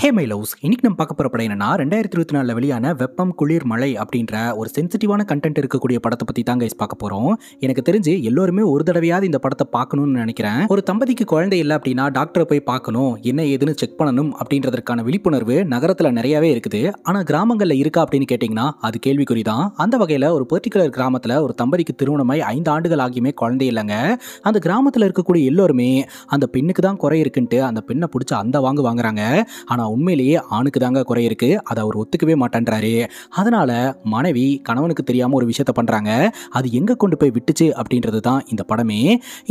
hey my loves இன்னைக்கு நம்ம பார்க்க போகிற படம் என்னன்னா ரெண்டாயிரத்தி இருபத்தி நாலில் வெளியான வெப்பம் குளிர் மழை அப்படின்ற ஒரு சென்சிட்டிவான கண்டென்ட் இருக்கக்கூடிய படத்தை பற்றி தான் கைஸ் பார்க்க போகிறோம் எனக்கு தெரிஞ்சு எல்லோருமே ஒரு தடவையாவது இந்த படத்தை பார்க்கணும்னு நினைக்கிறேன் ஒரு தம்பதிக்கு குழந்தை இல்லை அப்படின்னா டாக்டரை போய் பார்க்கணும் என்ன ஏதுன்னு செக் பண்ணணும் அப்படின்றதுக்கான விழிப்புணர்வு நகரத்தில் நிறையாவே இருக்குது ஆனால் கிராமங்களில் இருக்கா அப்படின்னு கேட்டிங்கன்னா அது கேள்விக்குறி தான் அந்த வகையில் ஒரு பர்டிகுலர் கிராமத்தில் ஒரு தம்பதிக்கு திருமணமாய் ஐந்து ஆண்டுகள் ஆகியுமே குழந்தை இல்லைங்க அந்த கிராமத்தில் இருக்கக்கூடிய எல்லோருமே அந்த பெண்ணுக்கு தான் குறை இருக்குன்ட்டு அந்த பெண்ணை பிடிச்சி அந்த வாங்கு வாங்குறாங்க ஆனால் ஆனால் உண்மையிலேயே ஆணுக்கு தாங்க குறை அதை அவர் ஒத்துக்கவே மாட்டேன்றாரு அதனால் மனைவி கணவனுக்கு தெரியாமல் ஒரு விஷயத்த பண்ணுறாங்க அது எங்கே கொண்டு போய் விட்டுச்சு அப்படின்றது தான் இந்த படமே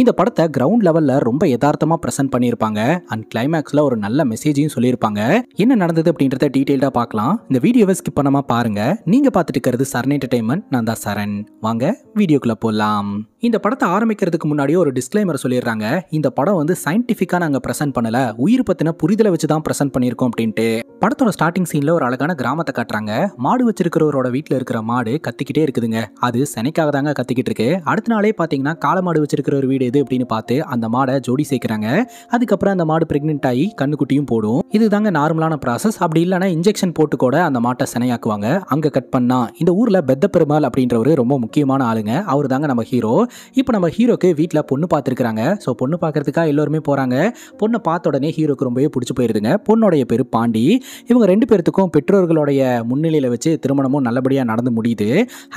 இந்த படத்தை கிரவுண்ட் லெவலில் ரொம்ப யதார்த்தமாக ப்ரெசென்ட் பண்ணியிருப்பாங்க அண்ட் கிளைமேக்ஸில் ஒரு நல்ல மெசேஜையும் சொல்லியிருப்பாங்க என்ன நடந்தது அப்படின்றத டீட்டெயில்டாக பார்க்கலாம் இந்த வீடியோவை ஸ்கிப் பண்ணாமல் பாருங்கள் நீங்கள் பார்த்துட்டு இருக்கிறது சரண் என்டர்டைன்மெண்ட் நான் தான் சரண் வாங்க வீடியோக்குள்ளே போடலாம் இந்த படத்தை ஆரம்பிக்கிறதுக்கு முன்னாடியே ஒரு டிஸ்க்ளைமர் சொல்லிடுறாங்க இந்த படம் வந்து சயின்டிஃபிக்காக நாங்கள் ப்ரெசென்ட் பண்ணலை உயிர் பற்றின புரிதலை வச்சு தான் ப்ரெசென்ட் பண்ணியிருக்கோம் அப்படின்ட்டு படத்தோட ஸ்டார்டிங் சீனில் ஒரு அழகான கிராமத்தை காட்டுறாங்க மாடு வச்சிருக்கிறவரோட வீட்டில் இருக்கிற மாடு கத்திக்கிட்டே இருக்குதுங்க அது செனைக்காக தாங்க கத்திக்கிட்டு இருக்கு அடுத்த நாளே பார்த்தீங்கன்னா காளை மாடு வச்சிருக்கிற ஒரு வீடு எது அப்படின்னு பார்த்து அந்த மாடை ஜோடி சேர்க்குறாங்க அதுக்கப்புறம் அந்த மாடு பிரெக்னென்ட் ஆகி கண்ணுக்குட்டியும் போடும் இதுதாங்க நார்மலான ப்ராசஸ் அப்படி இல்லைனா இன்ஜெக்ஷன் போட்டு கூட அந்த மாட்டை சனையாக்குவாங்க அங்கே கட் பண்ணா இந்த ஊரில் பெத்த பெருமாள் அப்படின்றவர் ரொம்ப முக்கியமான ஆளுங்க அவர் தாங்க நம்ம ஹீரோ இப்போ நம்ம ஹீரோக்கு வீட்டில் பொண்ணு பார்த்துருக்குறாங்க ஸோ பொண்ணு பார்க்கறதுக்காக எல்லோருமே போகிறாங்க பொண்ணை பார்த்த உடனே ஹீரோக்கு ரொம்பவே பிடிச்சி போயிருதுங்க பொண்ணோடைய பேர் பாண்டி இவங்க ரெண்டு பேர்த்துக்கும் பெற்றோர்களுடைய முன்னிலையில் வச்சு திருமணமும் நல்லபடியாக நடந்து முடியுது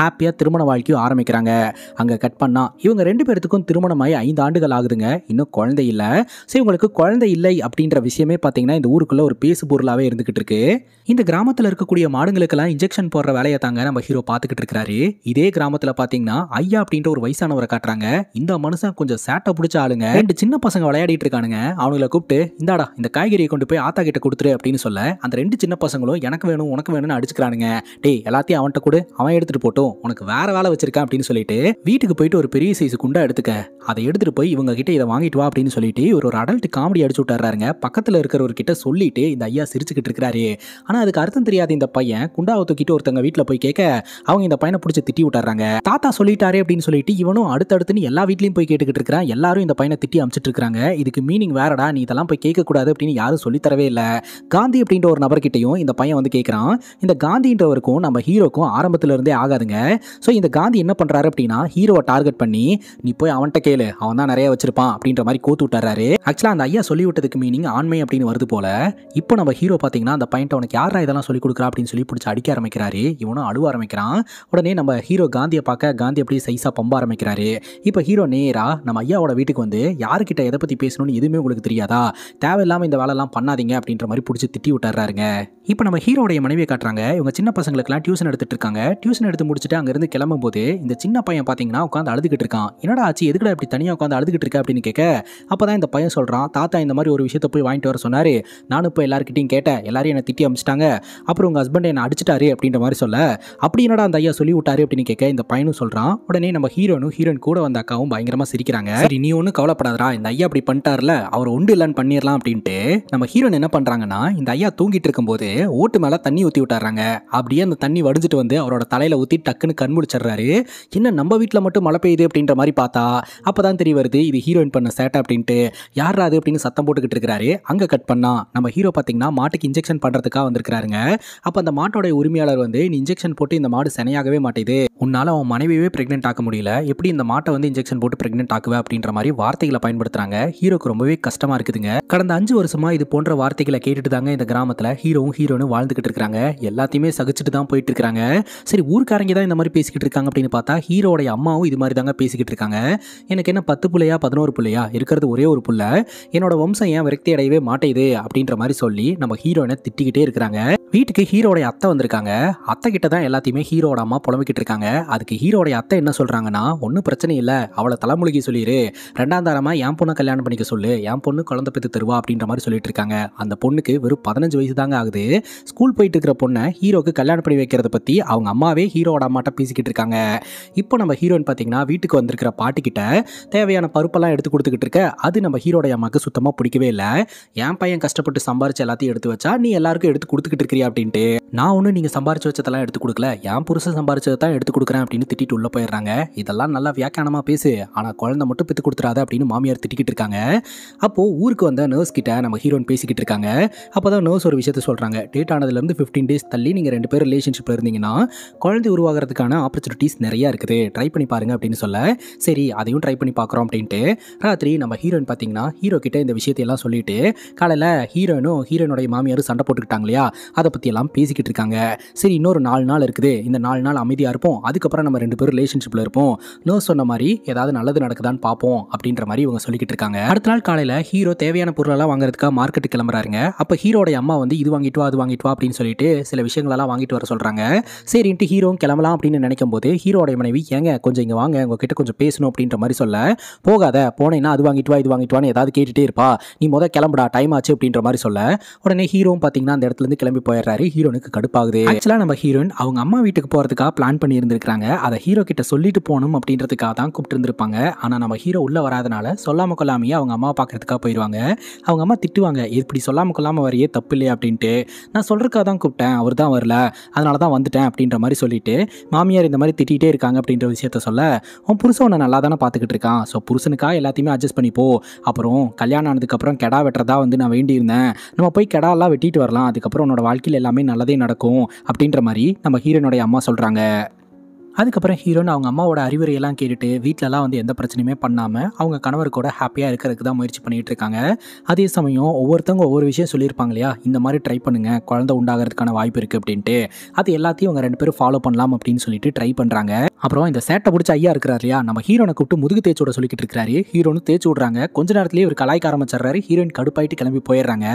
ஹாப்பியாக திருமண வாழ்க்கையும் ஆரம்பிக்கிறாங்க அங்கே கட் பண்ணால் இவங்க ரெண்டு பேர்த்துக்கும் திருமணமாகி ஐந்து ஆண்டுகள் ஆகுதுங்க இன்னும் குழந்தை இல்லை ஸோ இவங்களுக்கு குழந்தை இல்லை அப்படின்ற விஷயமே பார்த்தீங்கன்னா இந்த ஊருக்குள்ளே ஒரு பேசு பொருளாகவே இருந்துக்கிட்டு இருக்கு இந்த கிராமத்தில் இருக்கக்கூடிய மாடுங்களுக்கெல்லாம் இன்ஜெக்ஷன் போடுற வேலையை தாங்க நம்ம ஹீரோ பார்த்துக்கிட்டு இருக்கிறாரு இதே கிராமத்தில் பார்த்தீங்கன்னா ஐயா அப்படின்ற ஒரு வயசானவரை காட்டுறாங்க இந்த மனுஷன் கொஞ்சம் சேட்டை பிடிச்ச ஆளுங்க ரெண்டு சின்ன பசங்க விளையாடிட்டு இருக்கானுங்க அவங்கள கூப்பிட்டு இந்தாடா இந்த காய்கறியை கொண்டு போய் ஆத்தா கிட்ட கொடுத்துரு அப்படின்னு சொல்ல அந்த ரெண்டு சின்ன பசங்களும் எனக்கு வேணும் உனக்கு வேணும்னு அடிச்சுக்கிறானுங்க டேய் எல்லாத்தையும் அவன்கிட்ட கூட அவன் எடுத்துட்டு போட்டோம் உனக்கு வேற வேலை வச்சிருக்கேன் அப்படின்னு சொல்லிட்டு வீட்டுக்கு போயிட்டு ஒரு பெரிய சைஸ் குண்டா எடுத்துக்க அதை எடுத்துட்டு போய் இவங்க கிட்ட இதை வாங்கிட்டு வா அப்படின்னு சொல்லிட்டு ஒரு அடல்ட் காமெடி அடிச்சு விட்டுறாருங்க பக்கத்தில் இருக்கிறவர்கிட்ட சொல்லிட்டு இந்த ஐயா சிரிச்சுக்கிட்டு இருக்கிறாரு ஆனால் அதுக்கு அர்த்தம் தெரியாத இந்த பையன் குண்டாவை தூக்கிட்டு ஒருத்தங்க வீட்டில் போய் கேட்க அவங்க இந்த பையனை பிடிச்சி திட்டி விட்டுறாங்க தாத்தா சொல்லிட்டாரு அப்படின்னு சொல்லிட்டு இவனும் அடுத்தடுத்துன்னு எல்லா வீட்லையும் போய் கேட்டுக்கிட்டு இருக்கிறான் எல்லாரும் இந்த பையனை திட்டி அமைச்சிட்டு இருக்காங்க இதுக்கு மீனிங் வேறடா நீ இதெல்லாம் போய் கேட்கக்கூடாது அப்படின்னு யாரும் சொல்லித்தரவே இல்லை காந்தி அப்படின்ற ஒரு நபர்கிட்டையும் இந்த பையன் வந்து கேட்குறான் இந்த காந்தின்றவருக்கும் நம்ம ஹீரோக்கும் ஆரம்பத்தில் இருந்தே ஆகாதுங்க ஸோ இந்த காந்தி என்ன பண்ணுறாரு அப்படின்னா ஹீரோவை டார்கெட் பண்ணி நீ போய் அவன்கிட்ட கேளு அவன் தான் நிறைய வச்சிருப்பான் அப்படின்ற மாதிரி கோத்து விட்டுறாரு ஆக்சுவலாக அந்த ஐயா சொல்லி விட்டதுக்கு மீனிங் ஆண்மை அப்படின்னு வருது போல இப்போ நம்ம ஹீரோ பார்த்தீங்கன்னா அந்த பையன்ட்ட உனக்கு யாரா இதெல்லாம் சொல்லி கொடுக்குறா அப்படின்னு சொல்லி பிடிச்சி அடிக்க ஆரம்பிக்கிறாரு இவனும் அழுவ ஆரம்பிக்கிறான் உடனே நம்ம ஹீரோ காந்தியை பார்க்க காந்தி அப்படியே சைஸாக பம்ப ஆரம்பிக்கிறாரு இப்போ ஹீரோ நேராக நம்ம ஐயாவோட வீட்டுக்கு வந்து யார்கிட்ட எதை பற்றி பேசணும்னு எதுவுமே உங்களுக்கு தெரியாதா தேவையில்லாமல் இந்த வேலைலாம் பண்ணாதீங்க அப்படின்ற மாதிரி பிடிச்சி திட்டி விட்டார் காட்டுறாருங்க இப்போ நம்ம ஹீரோடைய மனைவியை காட்டுறாங்க இவங்க சின்ன பசங்களுக்குலாம் டியூஷன் எடுத்துட்டு இருக்காங்க டியூஷன் எடுத்து முடிச்சுட்டு அங்கேருந்து கிளம்பும் போது இந்த சின்ன பையன் பார்த்தீங்கன்னா உட்காந்து அழுதுகிட்டு இருக்கான் என்னடா ஆச்சு எதுக்கடா இப்படி தனியாக உட்காந்து அழுதுகிட்டு இருக்க அப்படின்னு கேட்க அப்போ தான் இந்த பையன் சொல்கிறான் தாத்தா இந்த மாதிரி ஒரு விஷயத்த போய் வாங்கிட்டு வர சொன்னார் நானும் இப்போ எல்லாருக்கிட்டையும் கேட்டேன் எல்லாரும் என்னை திட்டி அமிச்சிட்டாங்க அப்புறம் உங்கள் ஹஸ்பண்ட் என்னை அடிச்சிட்டாரு அப்படின்ற மாதிரி சொல்ல அப்படி என்னடா அந்த ஐயா சொல்லி விட்டாரு அப்படின்னு கேட்க இந்த பையனும் சொல்கிறான் உடனே நம்ம ஹீரோனும் ஹீரோயின் கூட வந்த அக்காவும் பயங்கரமாக சிரிக்கிறாங்க சரி நீ ஒன்றும் கவலைப்படாதரா இந்த ஐயா அப்படி பண்ணிட்டார்ல அவர் ஒன்று இல்லைன்னு பண்ணிடலாம் அப்படின்ட்டு நம்ம ஹீரோன் என்ன பண்ணுறாங்கன்னா இந்த ஐயா தூங்கி தூங்கிட்டு இருக்கும்போது ஓட்டு மேலே தண்ணி ஊற்றி விட்டுறாங்க அப்படியே அந்த தண்ணி வடிஞ்சிட்டு வந்து அவரோட தலையில் ஊற்றி டக்குன்னு கண் முடிச்சிடுறாரு என்ன நம்ம வீட்டில் மட்டும் மழை பெய்யுது அப்படின்ற மாதிரி பார்த்தா அப்போ தான் தெரிய வருது இது ஹீரோயின் பண்ண சேட்டை அப்படின்ட்டு யார் அது அப்படின்னு சத்தம் போட்டுக்கிட்டு இருக்கிறாரு அங்கே கட் பண்ணா நம்ம ஹீரோ பார்த்தீங்கன்னா மாட்டுக்கு இன்ஜெக்ஷன் பண்ணுறதுக்காக வந்திருக்கிறாருங்க அப்போ அந்த மாட்டோட உரிமையாளர் வந்து நீ இன்ஜெக்ஷன் போட்டு இந்த மாடு செனையாகவே மாட்டேது உன்னால் அவன் மனைவியே ப்ரெக்னென்ட் ஆக்க முடியல எப்படி இந்த மாட்டை வந்து இன்ஜெக்ஷன் போட்டு ப்ரெக்னென்ட் ஆக்குவே அப்படின்ற மாதிரி வார்த்தைகளை பயன்படுத்துறாங்க ஹீரோக்கு ரொம்பவே கஷ்டமாக இருக்குதுங்க கடந்த அஞ்சு வருஷமாக இது போன்ற வார்த்தைகளை கேட்டுட்டு தாங்க இந்த கிராமத்தில் காலத்தில் ஹீரோவும் ஹீரோனும் வாழ்ந்துகிட்டு இருக்காங்க எல்லாத்தையுமே சகிச்சுட்டு தான் போயிட்டு இருக்காங்க சரி ஊருக்காரங்க தான் இந்த மாதிரி பேசிக்கிட்டு இருக்காங்க அப்படின்னு பார்த்தா ஹீரோடைய அம்மாவும் இது மாதிரி தாங்க பேசிக்கிட்டு இருக்காங்க எனக்கு என்ன பத்து பிள்ளையா பதினோரு பிள்ளையா இருக்கிறது ஒரே ஒரு பிள்ளை என்னோட வம்சம் ஏன் விரக்தி அடையவே மாட்டேது அப்படின்ற மாதிரி சொல்லி நம்ம ஹீரோயினை திட்டிக்கிட்டே இருக்கிறாங்க வீட்டுக்கு ஹீரோடைய அத்தை வந்திருக்காங்க அத்தை கிட்ட தான் எல்லாத்தையுமே ஹீரோட அம்மா புலம்பிக்கிட்டு இருக்காங்க அதுக்கு ஹீரோடைய அத்தை என்ன சொல்றாங்கன்னா ஒன்றும் பிரச்சனை இல்லை அவளை தலைமுழுகி சொல்லிடு ரெண்டாம் தாரமா என் பொண்ணை கல்யாணம் பண்ணிக்க சொல்லு என் பொண்ணு குழந்தை பெற்று தருவா அப்படின்ற மாதிரி சொல்லிட்டு இருக்காங்க அந்த பொண்ணுக்கு வெறும் பதினஞ்சு வயசு தாங்க ஆகுது ஸ்கூல் போயிட்டு இருக்கிற பொண்ணை ஹீரோக்கு கல்யாணம் பண்ணி வைக்கிறத பற்றி அவங்க அம்மாவே ஹீரோட அம்மாட்ட பேசிக்கிட்டு இருக்காங்க இப்போ நம்ம ஹீரோயின் பார்த்தீங்கன்னா வீட்டுக்கு வந்திருக்கிற பாட்டிக்கிட்ட தேவையான பருப்பெல்லாம் எடுத்து கொடுத்துக்கிட்டு இருக்க அது நம்ம ஹீரோடைய அம்மாவுக்கு சுத்தமாக பிடிக்கவே இல்லை என் பையன் கஷ்டப்பட்டு சம்பாரிச்சு எல்லாத்தையும் எடுத்து வச்சா நீ எல்லாருக்கும் எடுத்து கொடுத்துக்கிட்டு இருக்கிறியா அப்படின்ட்டு நான் ஒன்றும் நீங்கள் சம்பாரிச்சு வச்சதெல்லாம் எடுத்து கொடுக்கல என் புருஷன் சம்பாரிச்சதை தான் எடுத்து கொடுக்குறேன் அப்படின்னு திட்டிட்டு உள்ளே போயிடுறாங்க இதெல்லாம் நல்லா வியாக்கியானமாக பேசு ஆனால் குழந்தை மட்டும் பித்து கொடுத்துறாத அப்படின்னு மாமியார் திட்டிக்கிட்டு இருக்காங்க அப்போது ஊருக்கு வந்த நர்ஸ் கிட்ட நம்ம ஹீரோயின் பேசிக்கிட்டு இருக்காங்க அப்போ தான் நர்ஸ் ஒரு விஷயத்த சொல்கிறாங்க டேட் ஆனதுலேருந்து ஃபிஃப்டீன் டேஸ் தள்ளி நீங்கள் ரெண்டு பேர் ரிலேஷன்ஷிப்பில் இருந்தீங்கன்னா குழந்தை உருவாகிறதுக்கான ஆப்பர்ச்சுனிட்டிஸ் நிறையா இருக்குது ட்ரை பண்ணி பாருங்கள் அப்படின்னு சொல்ல சரி அதையும் ட்ரை பண்ணி பார்க்குறோம் அப்படின்ட்டு ராத்திரி நம்ம ஹீரோயின் பார்த்தீங்கன்னா ஹீரோ கிட்ட இந்த விஷயத்தையெல்லாம் சொல்லிட்டு காலையில் ஹீரோயினும் ஹீரோனுடைய மாமியாரும் சண்டை போட்டுக்கிட்டாங்க இல்லையா அதை பற்றியெல்லாம் பேசிக்கிட்டு இருக்காங்க சரி இன்னொரு நாலு நாள் இருக்குது இந்த நாலு நாள் அமைதியாக இருப்போம் அதுக்கப்புறம் நம்ம ரெண்டு பேரும் ரிலேஷன்ஷிப்பில் இருப்போம் நோ சொன்ன மாதிரி ஏதாவது நல்லது நடக்குதான்னு பார்ப்போம் அப்படின்ற மாதிரி இவங்க சொல்லிக்கிட்டு இருக்காங்க அடுத்த நாள் காலையில் ஹீரோ தேவையான பொருளெல்லாம் வாங்குறதுக்காக மார்க்கெட்டு கிளம்புறாருங்க அப்போ ஹீரோடைய அம்மா வந்து இது வாங்கிட்டு வா அது வாங்கிட்டு வா அப்படின்னு சொல்லிட்டு சில விஷயங்களெல்லாம் வாங்கிட்டு வர சொல்கிறாங்க சரின்ட்டு ஹீரோவும் கிளம்பலாம் அப்படின்னு நினைக்கும் போது ஹீரோடைய மனைவி ஏங்க கொஞ்சம் இங்கே வாங்க உங்ககிட்ட கொஞ்சம் பேசணும் அப்படின்ற மாதிரி சொல்ல போகாத போனேன்னா அது வாங்கிட்டு வா இது வாங்கிட்டு வான்னு ஏதாவது கேட்டுகிட்டே இருப்பா நீ முதல் கிளம்புடா டைம் ஆச்சு அப்படின்ற மாதிரி சொல்ல உடனே ஹீரோவும் பார்த்தீங்கன்னா அந்த இடத்துலேருந்து கிளம்பி போயிடுறாரு ஹீரோனுக்கு கடுப்பாகுது ஆக்சுவலாக நம்ம ஹீரோயின் அவங்க அம்மா வீட்டுக்கு போகிறதுக்காக பிளான் பண்ணி இருந்திருக்காங்க அதை ஹீரோ கிட்ட சொல்லிட்டு போகணும் அப்படின்றதுக்காக தான் கூப்பிட்டு இருந்திருப்பாங்க ஆனால் நம்ம ஹீரோ உள்ளே வராதனால சொல்லாமல் கொள்ளாமையே அவங்க அம்மா பார்க்குறதுக்காக போயிடுவாங்க அவங்க அம்மா திட்டுவாங்க இப்படி சொல்லாமல் கொள்ளாமல் வரையே தப்பு இல்லையா அப்படின்ட்டு நான் சொல்கிறக்கா தான் கூப்பிட்டேன் அவர் தான் வரல அதனால தான் வந்துட்டேன் அப்படின்ற மாதிரி சொல்லிட்டு மாமியார் இந்த மாதிரி திட்டிகிட்டே இருக்காங்க அப்படின்ற விஷயத்த சொல்ல உன் புருஷன் உன்ன நல்லா தானே பார்த்துக்கிட்டு இருக்கான் ஸோ புருஷனுக்காக எல்லாத்தையுமே அட்ஜஸ்ட் பண்ணிப்போ அப்புறம் கல்யாணம் ஆனதுக்கப்புறம் கெடா வெட்டுறதா வந்து நான் வேண்டியிருந்தேன் நம்ம போய் கெடாலாம் வெட்டிட்டு வரலாம் அதுக்கப்புறம் உன்னோட வாழ்க்கையில் எல்லாமே நல்லதே நடக்கும் அப்படின்ற மாதிரி நம்ம ஹீரோனுடைய அம்மா சொல்கிறாங்க அதுக்கப்புறம் ஹீரோன்னு அவங்க அம்மாவோட அறிவுரையெல்லாம் கேட்டுட்டு வீட்டிலலாம் வந்து எந்த பிரச்சனையுமே பண்ணாமல் அவங்க கணவர் கூட ஹாப்பியாக இருக்கிறதுக்கு தான் முயற்சி பண்ணிகிட்டு இருக்காங்க அதே சமயம் ஒவ்வொருத்தவங்க ஒவ்வொரு விஷயம் சொல்லியிருப்பாங்க இல்லையா இந்த மாதிரி ட்ரை பண்ணுங்கள் குழந்தை உண்டாகிறதுக்கான வாய்ப்பு இருக்குது அப்படின்ட்டு அது எல்லாத்தையும் அவங்க ரெண்டு பேரும் ஃபாலோ பண்ணலாம் அப்படின்னு சொல்லிட்டு ட்ரை பண்ணுறாங்க அப்புறம் இந்த சேட்டை பிடிச்ச ஐயா இருக்கிறார் இல்லையா நம்ம ஹீரோனை கூப்பிட்டு முதுகு தேய்ச்சி விட சொல்லிக்கிட்டு இருக்காரு ஹீரோனு தேய்ச்சி விட்றாங்க கொஞ்ச நேரத்துலேயே ஒரு கலாய்க்க ஆரம்பிச்சிடுறாரு ஹீரோயின் கடுப்பாயிட்டு கிளம்பி போயிடுறாங்க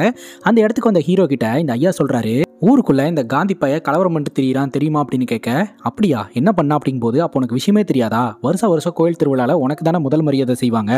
அந்த இடத்துக்கு வந்த ஹீரோ கிட்ட இந்த ஐயா சொல்கிறாரு ஊருக்குள்ளே இந்த காந்தி பைய கலவரம் பண்ணிட்டு தெரியுறான் தெரியுமா அப்படின்னு கேட்க அப்படியா என்ன பண்ண பண்ண அப்படிங்கும்போது அப்போ உனக்கு விஷயமே தெரியாதா வருஷ வருஷம் கோயில் திருவிழாவில் உனக்கு தானே முதல் மரியாதை செய்வாங்க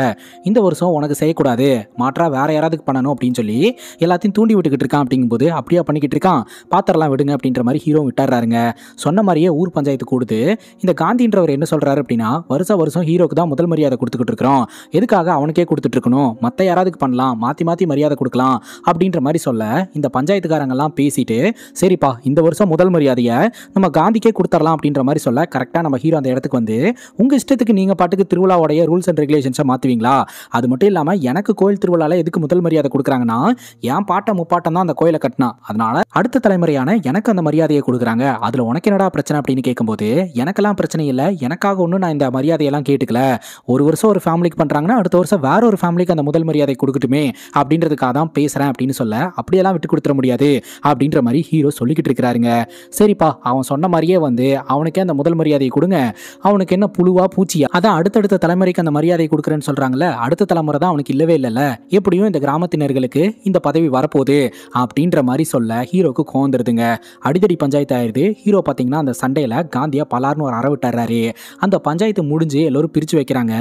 இந்த வருஷம் உனக்கு செய்யக்கூடாது மாற்றா வேற யாராவது பண்ணணும் அப்படின்னு சொல்லி எல்லாத்தையும் தூண்டி விட்டுக்கிட்டு இருக்கான் அப்படிங்கும்போது அப்படியே பண்ணிக்கிட்டு இருக்கான் பாத்திரலாம் விடுங்க அப்படின்ற மாதிரி ஹீரோ விட்டுறாருங்க சொன்ன மாதிரியே ஊர் பஞ்சாயத்து கூடுது இந்த காந்தின்றவர் என்ன சொல்றாரு அப்படின்னா வருஷ வருஷம் ஹீரோக்கு தான் முதல் மரியாதை கொடுத்துக்கிட்டு இருக்கிறோம் எதுக்காக அவனுக்கே கொடுத்துட்டு இருக்கணும் மற்ற யாராவதுக்கு பண்ணலாம் மாற்றி மாற்றி மரியாதை கொடுக்கலாம் அப்படின்ற மாதிரி சொல்ல இந்த பஞ்சாயத்துக்காரங்கெல்லாம் பேசிட்டு சரிப்பா இந்த வருஷம் முதல் மரியாதையை நம்ம காந்திக்கே கொடுத்துடலாம் அப்படின்ற மாதிரி சொல்ல கரெக்டாக நம்ம ஹீரோ அந்த இடத்துக்கு வந்து உங்கள் இஷ்டத்துக்கு நீங்கள் பாட்டுக்கு திருவிழாவோடைய ரூல்ஸ் அண்ட் ரெகுலேஷன்ஸை மாற்றுவீங்களா அது மட்டும் இல்லாமல் எனக்கு கோயில் திருவிழாவில் எதுக்கு முதல் மரியாதை கொடுக்குறாங்கன்னா என் பாட்டை முப்பாட்டம் தான் அந்த கோயிலை கட்டினா அதனால் அடுத்த தலைமுறையான எனக்கு அந்த மரியாதையை கொடுக்குறாங்க அதில் உனக்கு என்னடா பிரச்சனை அப்படின்னு கேட்கும்போது எனக்கெல்லாம் பிரச்சனை இல்லை எனக்காக ஒன்றும் நான் இந்த மரியாதையெல்லாம் கேட்டுக்கல ஒரு வருஷம் ஒரு ஃபேமிலிக்கு பண்ணுறாங்கன்னா அடுத்த வருஷம் வேற ஒரு ஃபேமிலிக்கு அந்த முதல் மரியாதை கொடுக்கட்டுமே அப்படின்றதுக்காக தான் பேசுகிறேன் அப்படின்னு சொல்ல அப்படியெல்லாம் விட்டு கொடுத்துட முடியாது அப்படின்ற மாதிரி ஹீரோ சொல்லிக்கிட்டு இருக்கிறாருங்க சரிப்பா அவன் சொன்ன மாதிரியே வந்து அவனுக்கே அந்த முதல் மரியாதை மரியாதையை கொடுங்க அவனுக்கு என்ன புழுவா பூச்சியா அதான் அடுத்தடுத்த தலைமுறைக்கு அந்த மரியாதை கொடுக்குறேன்னு சொல்றாங்கல்ல அடுத்த தலைமுறை தான் அவனுக்கு இல்லவே இல்லைல்ல எப்படியும் இந்த கிராமத்தினர்களுக்கு இந்த பதவி வரப்போகுது அப்படின்ற மாதிரி சொல்ல ஹீரோக்கு கோந்துருதுங்க அடிதடி பஞ்சாயத்து ஆயிடுது ஹீரோ பார்த்தீங்கன்னா அந்த சண்டையில் காந்தியா பலார்னு ஒரு அறவிட்டாரு அந்த பஞ்சாயத்து முடிஞ்சு எல்லோரும் பிரித்து வைக்கிறாங்க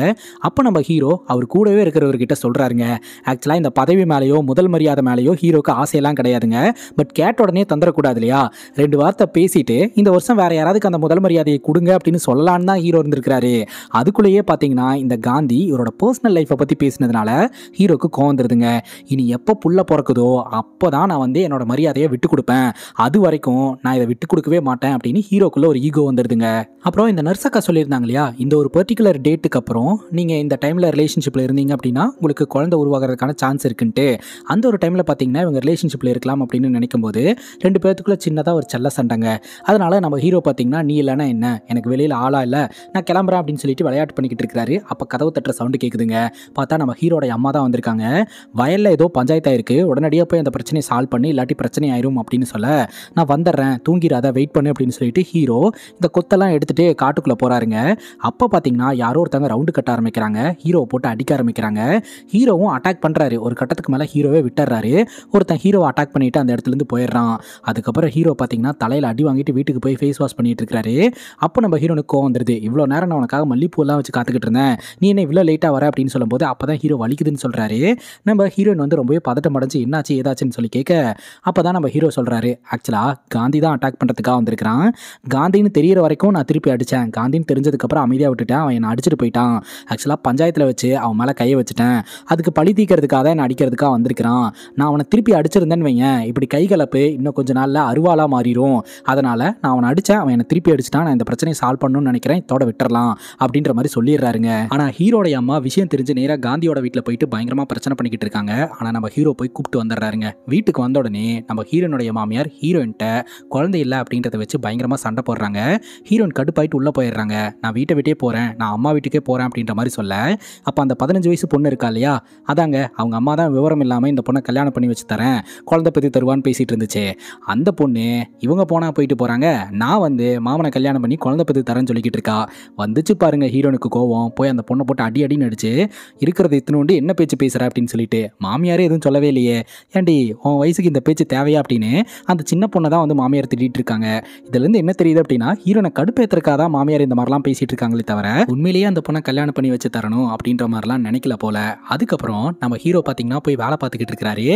அப்போ நம்ம ஹீரோ அவர் கூடவே இருக்கிறவர்கிட்ட சொல்கிறாருங்க ஆக்சுவலாக இந்த பதவி மேலேயோ முதல் மரியாதை மேலேயோ ஹீரோக்கு ஆசையெல்லாம் கிடையாதுங்க பட் கேட்ட உடனே தந்துடக்கூடாது இல்லையா ரெண்டு வார்த்தை பேசிட்டு இந்த வருஷம் வேற யாராவது அந்த முதல் மரியாதையை கொடு கொடுங்க அப்படின்னு சொல்லலான்னு தான் ஹீரோ இருந்திருக்கிறாரு அதுக்குள்ளேயே பார்த்தீங்கன்னா இந்த காந்தி இவரோட பர்சனல் லைஃப்பை பற்றி பேசினதுனால ஹீரோக்கு கோவந்துருதுங்க இனி எப்போ புள்ள பிறக்குதோ அப்போ தான் நான் வந்து என்னோட மரியாதையை விட்டு கொடுப்பேன் அது வரைக்கும் நான் இதை விட்டு கொடுக்கவே மாட்டேன் அப்படின்னு ஹீரோக்குள்ளே ஒரு ஈகோ வந்துடுதுங்க அப்புறம் இந்த நர்சக்கா சொல்லியிருந்தாங்க இல்லையா இந்த ஒரு பர்டிகுலர் டேட்டுக்கு அப்புறம் நீங்கள் இந்த டைமில் ரிலேஷன்ஷிப்பில் இருந்தீங்க அப்படின்னா உங்களுக்கு குழந்தை உருவாகிறதுக்கான சான்ஸ் இருக்குன்ட்டு அந்த ஒரு டைமில் பார்த்தீங்கன்னா இவங்க ரிலேஷன்ஷிப்பில் இருக்கலாம் அப்படின்னு நினைக்கும் போது ரெண்டு பேர்த்துக்குள்ளே சின்னதாக ஒரு செல்ல சண்டைங்க அதனால் நம்ம ஹீரோ பார்த்தீங்கன்னா நீ இல்லைனா என்ன எனக்கு வெளியில் ஆளா இல்லை நான் கிளம்புறேன் அப்படின்னு சொல்லிட்டு விளையாட்டு பண்ணிக்கிட்டு இருக்கிறாரு அப்போ கதவு தட்டுற சவுண்டு கேட்குதுங்க பார்த்தா நம்ம ஹீரோட அம்மா தான் வந்திருக்காங்க வயலில் ஏதோ பஞ்சாயத்தாக இருக்குது உடனடியாக போய் அந்த பிரச்சனையை சால்வ் பண்ணி இல்லாட்டி பிரச்சனை ஆயிரும் அப்படின்னு சொல்ல நான் வந்துடுறேன் தூங்கிடாத வெயிட் பண்ணு அப்படின்னு சொல்லிட்டு ஹீரோ இந்த கொத்தெல்லாம் எடுத்துகிட்டு காட்டுக்குள்ளே போகிறாருங்க அப்போ பார்த்தீங்கன்னா யாரோ ஒருத்தவங்க ரவுண்டு கட்ட ஆரம்பிக்கிறாங்க ஹீரோவை போட்டு அடிக்க ஆரம்பிக்கிறாங்க ஹீரோவும் அட்டாக் பண்ணுறாரு ஒரு கட்டத்துக்கு மேலே ஹீரோவே விட்டுறாரு ஒருத்தன் ஹீரோவை அட்டாக் பண்ணிவிட்டு அந்த இடத்துலேருந்து போயிடுறான் அதுக்கப்புறம் ஹீரோ பார்த்தீங்கன்னா தலையில் அடி வாங்கிட்டு வீட்டுக்கு போய் ஃபேஸ் வாஷ் பண்ணிட்டு இருக்காரு அப்போ அப்போ நம்ம ஹீரோனுக்கு கோவம் வந்துருது இவ்வளோ நேரம் நான் உனக்காக மல்லிப்பூலாம் வச்சு காத்துக்கிட்டு இருந்தேன் நீ என்ன இவ்வளோ லேட்டாக வர அப்படின்னு சொல்லும்போது அப்போ தான் ஹீரோ வலிக்குதுன்னு சொல்கிறாரு நம்ம ஹீரோயின் வந்து ரொம்பவே பதட்டம் அடைஞ்சு என்னாச்சு ஏதாச்சுன்னு சொல்லி கேட்க அப்போ தான் நம்ம ஹீரோ சொல்கிறாரு ஆக்சுவலாக காந்தி தான் அட்டாக் பண்ணுறதுக்காக வந்திருக்கிறான் காந்தின்னு தெரியிற வரைக்கும் நான் திருப்பி அடித்தேன் காந்தின்னு தெரிஞ்சதுக்கப்புறம் அமைதியாக விட்டுட்டேன் அவன் என்னை அடிச்சுட்டு போயிட்டான் ஆக்சுவலாக பஞ்சாயத்தில் வச்சு அவன் மேலே கையை வச்சுட்டேன் அதுக்கு பழி தீக்கிறதுக்காக தான் என்னை அடிக்கிறதுக்காக வந்திருக்கிறான் நான் அவனை திருப்பி அடிச்சிருந்தேன்னு வைங்க இப்படி கை கலப்பு இன்னும் கொஞ்ச நாளில் அருவாலாக மாறிடும் அதனால் நான் அவனை அடித்தேன் அவன் என்னை திருப்பி அடிச்சிட்டான் நான் இந்த பிரச்சனை பிரச்சனையை சால்வ் பண்ணணும்னு நினைக்கிறேன் இதோட விட்டுறலாம் அப்படின்ற மாதிரி சொல்லிடுறாருங்க ஆனால் ஹீரோடைய அம்மா விஷயம் தெரிஞ்சு நேராக காந்தியோட வீட்டில் போயிட்டு பயங்கரமாக பிரச்சனை பண்ணிக்கிட்டு இருக்காங்க ஆனால் நம்ம ஹீரோ போய் கூப்பிட்டு வந்துடுறாருங்க வீட்டுக்கு வந்த உடனே நம்ம ஹீரோனுடைய மாமியார் ஹீரோயின்ட்ட குழந்தை இல்லை அப்படின்றத வச்சு பயங்கரமாக சண்டை போடுறாங்க ஹீரோயின் கடுப்பாயிட்டு உள்ளே போயிடுறாங்க நான் வீட்டை விட்டே போகிறேன் நான் அம்மா வீட்டுக்கே போகிறேன் அப்படின்ற மாதிரி சொல்ல அப்போ அந்த பதினஞ்சு வயசு பொண்ணு இருக்கா இல்லையா அதாங்க அவங்க அம்மா தான் விவரம் இல்லாமல் இந்த பொண்ணை கல்யாணம் பண்ணி வச்சு தரேன் குழந்தை பற்றி தருவான்னு பேசிகிட்டு இருந்துச்சு அந்த பொண்ணு இவங்க போனால் போயிட்டு போகிறாங்க நான் வந்து மாமனை கல்யாணம் பண்ணி குழந்தை குழந்தை பற்றி தரேன்னு சொல்லிக்கிட்டு இருக்கா வந்துச்சு பாருங்க ஹீரோனுக்கு கோவம் போய் அந்த பொண்ணை போட்டு அடி அடின்னு அடிச்சு இருக்கிறத இத்தினோண்டு என்ன பேச்சு பேசுகிற அப்படின்னு சொல்லிட்டு மாமியாரே எதுவும் சொல்லவே இல்லையே ஏண்டி உன் வயசுக்கு இந்த பேச்சு தேவையா அப்படின்னு அந்த சின்ன பொண்ணை தான் வந்து மாமியார் திட்டிட்டு இருக்காங்க இதுலேருந்து என்ன தெரியுது அப்படின்னா ஹீரோனை கடுப்பேற்றுறக்காக தான் மாமியார் இந்த மாதிரிலாம் பேசிகிட்டு இருக்காங்களே தவிர உண்மையிலேயே அந்த பொண்ணை கல்யாணம் பண்ணி வச்சு தரணும் அப்படின்ற மாதிரிலாம் நினைக்கல போல அதுக்கப்புறம் நம்ம ஹீரோ பார்த்தீங்கன்னா போய் வேலை பார்த்துக்கிட்டு இருக்கிறாரு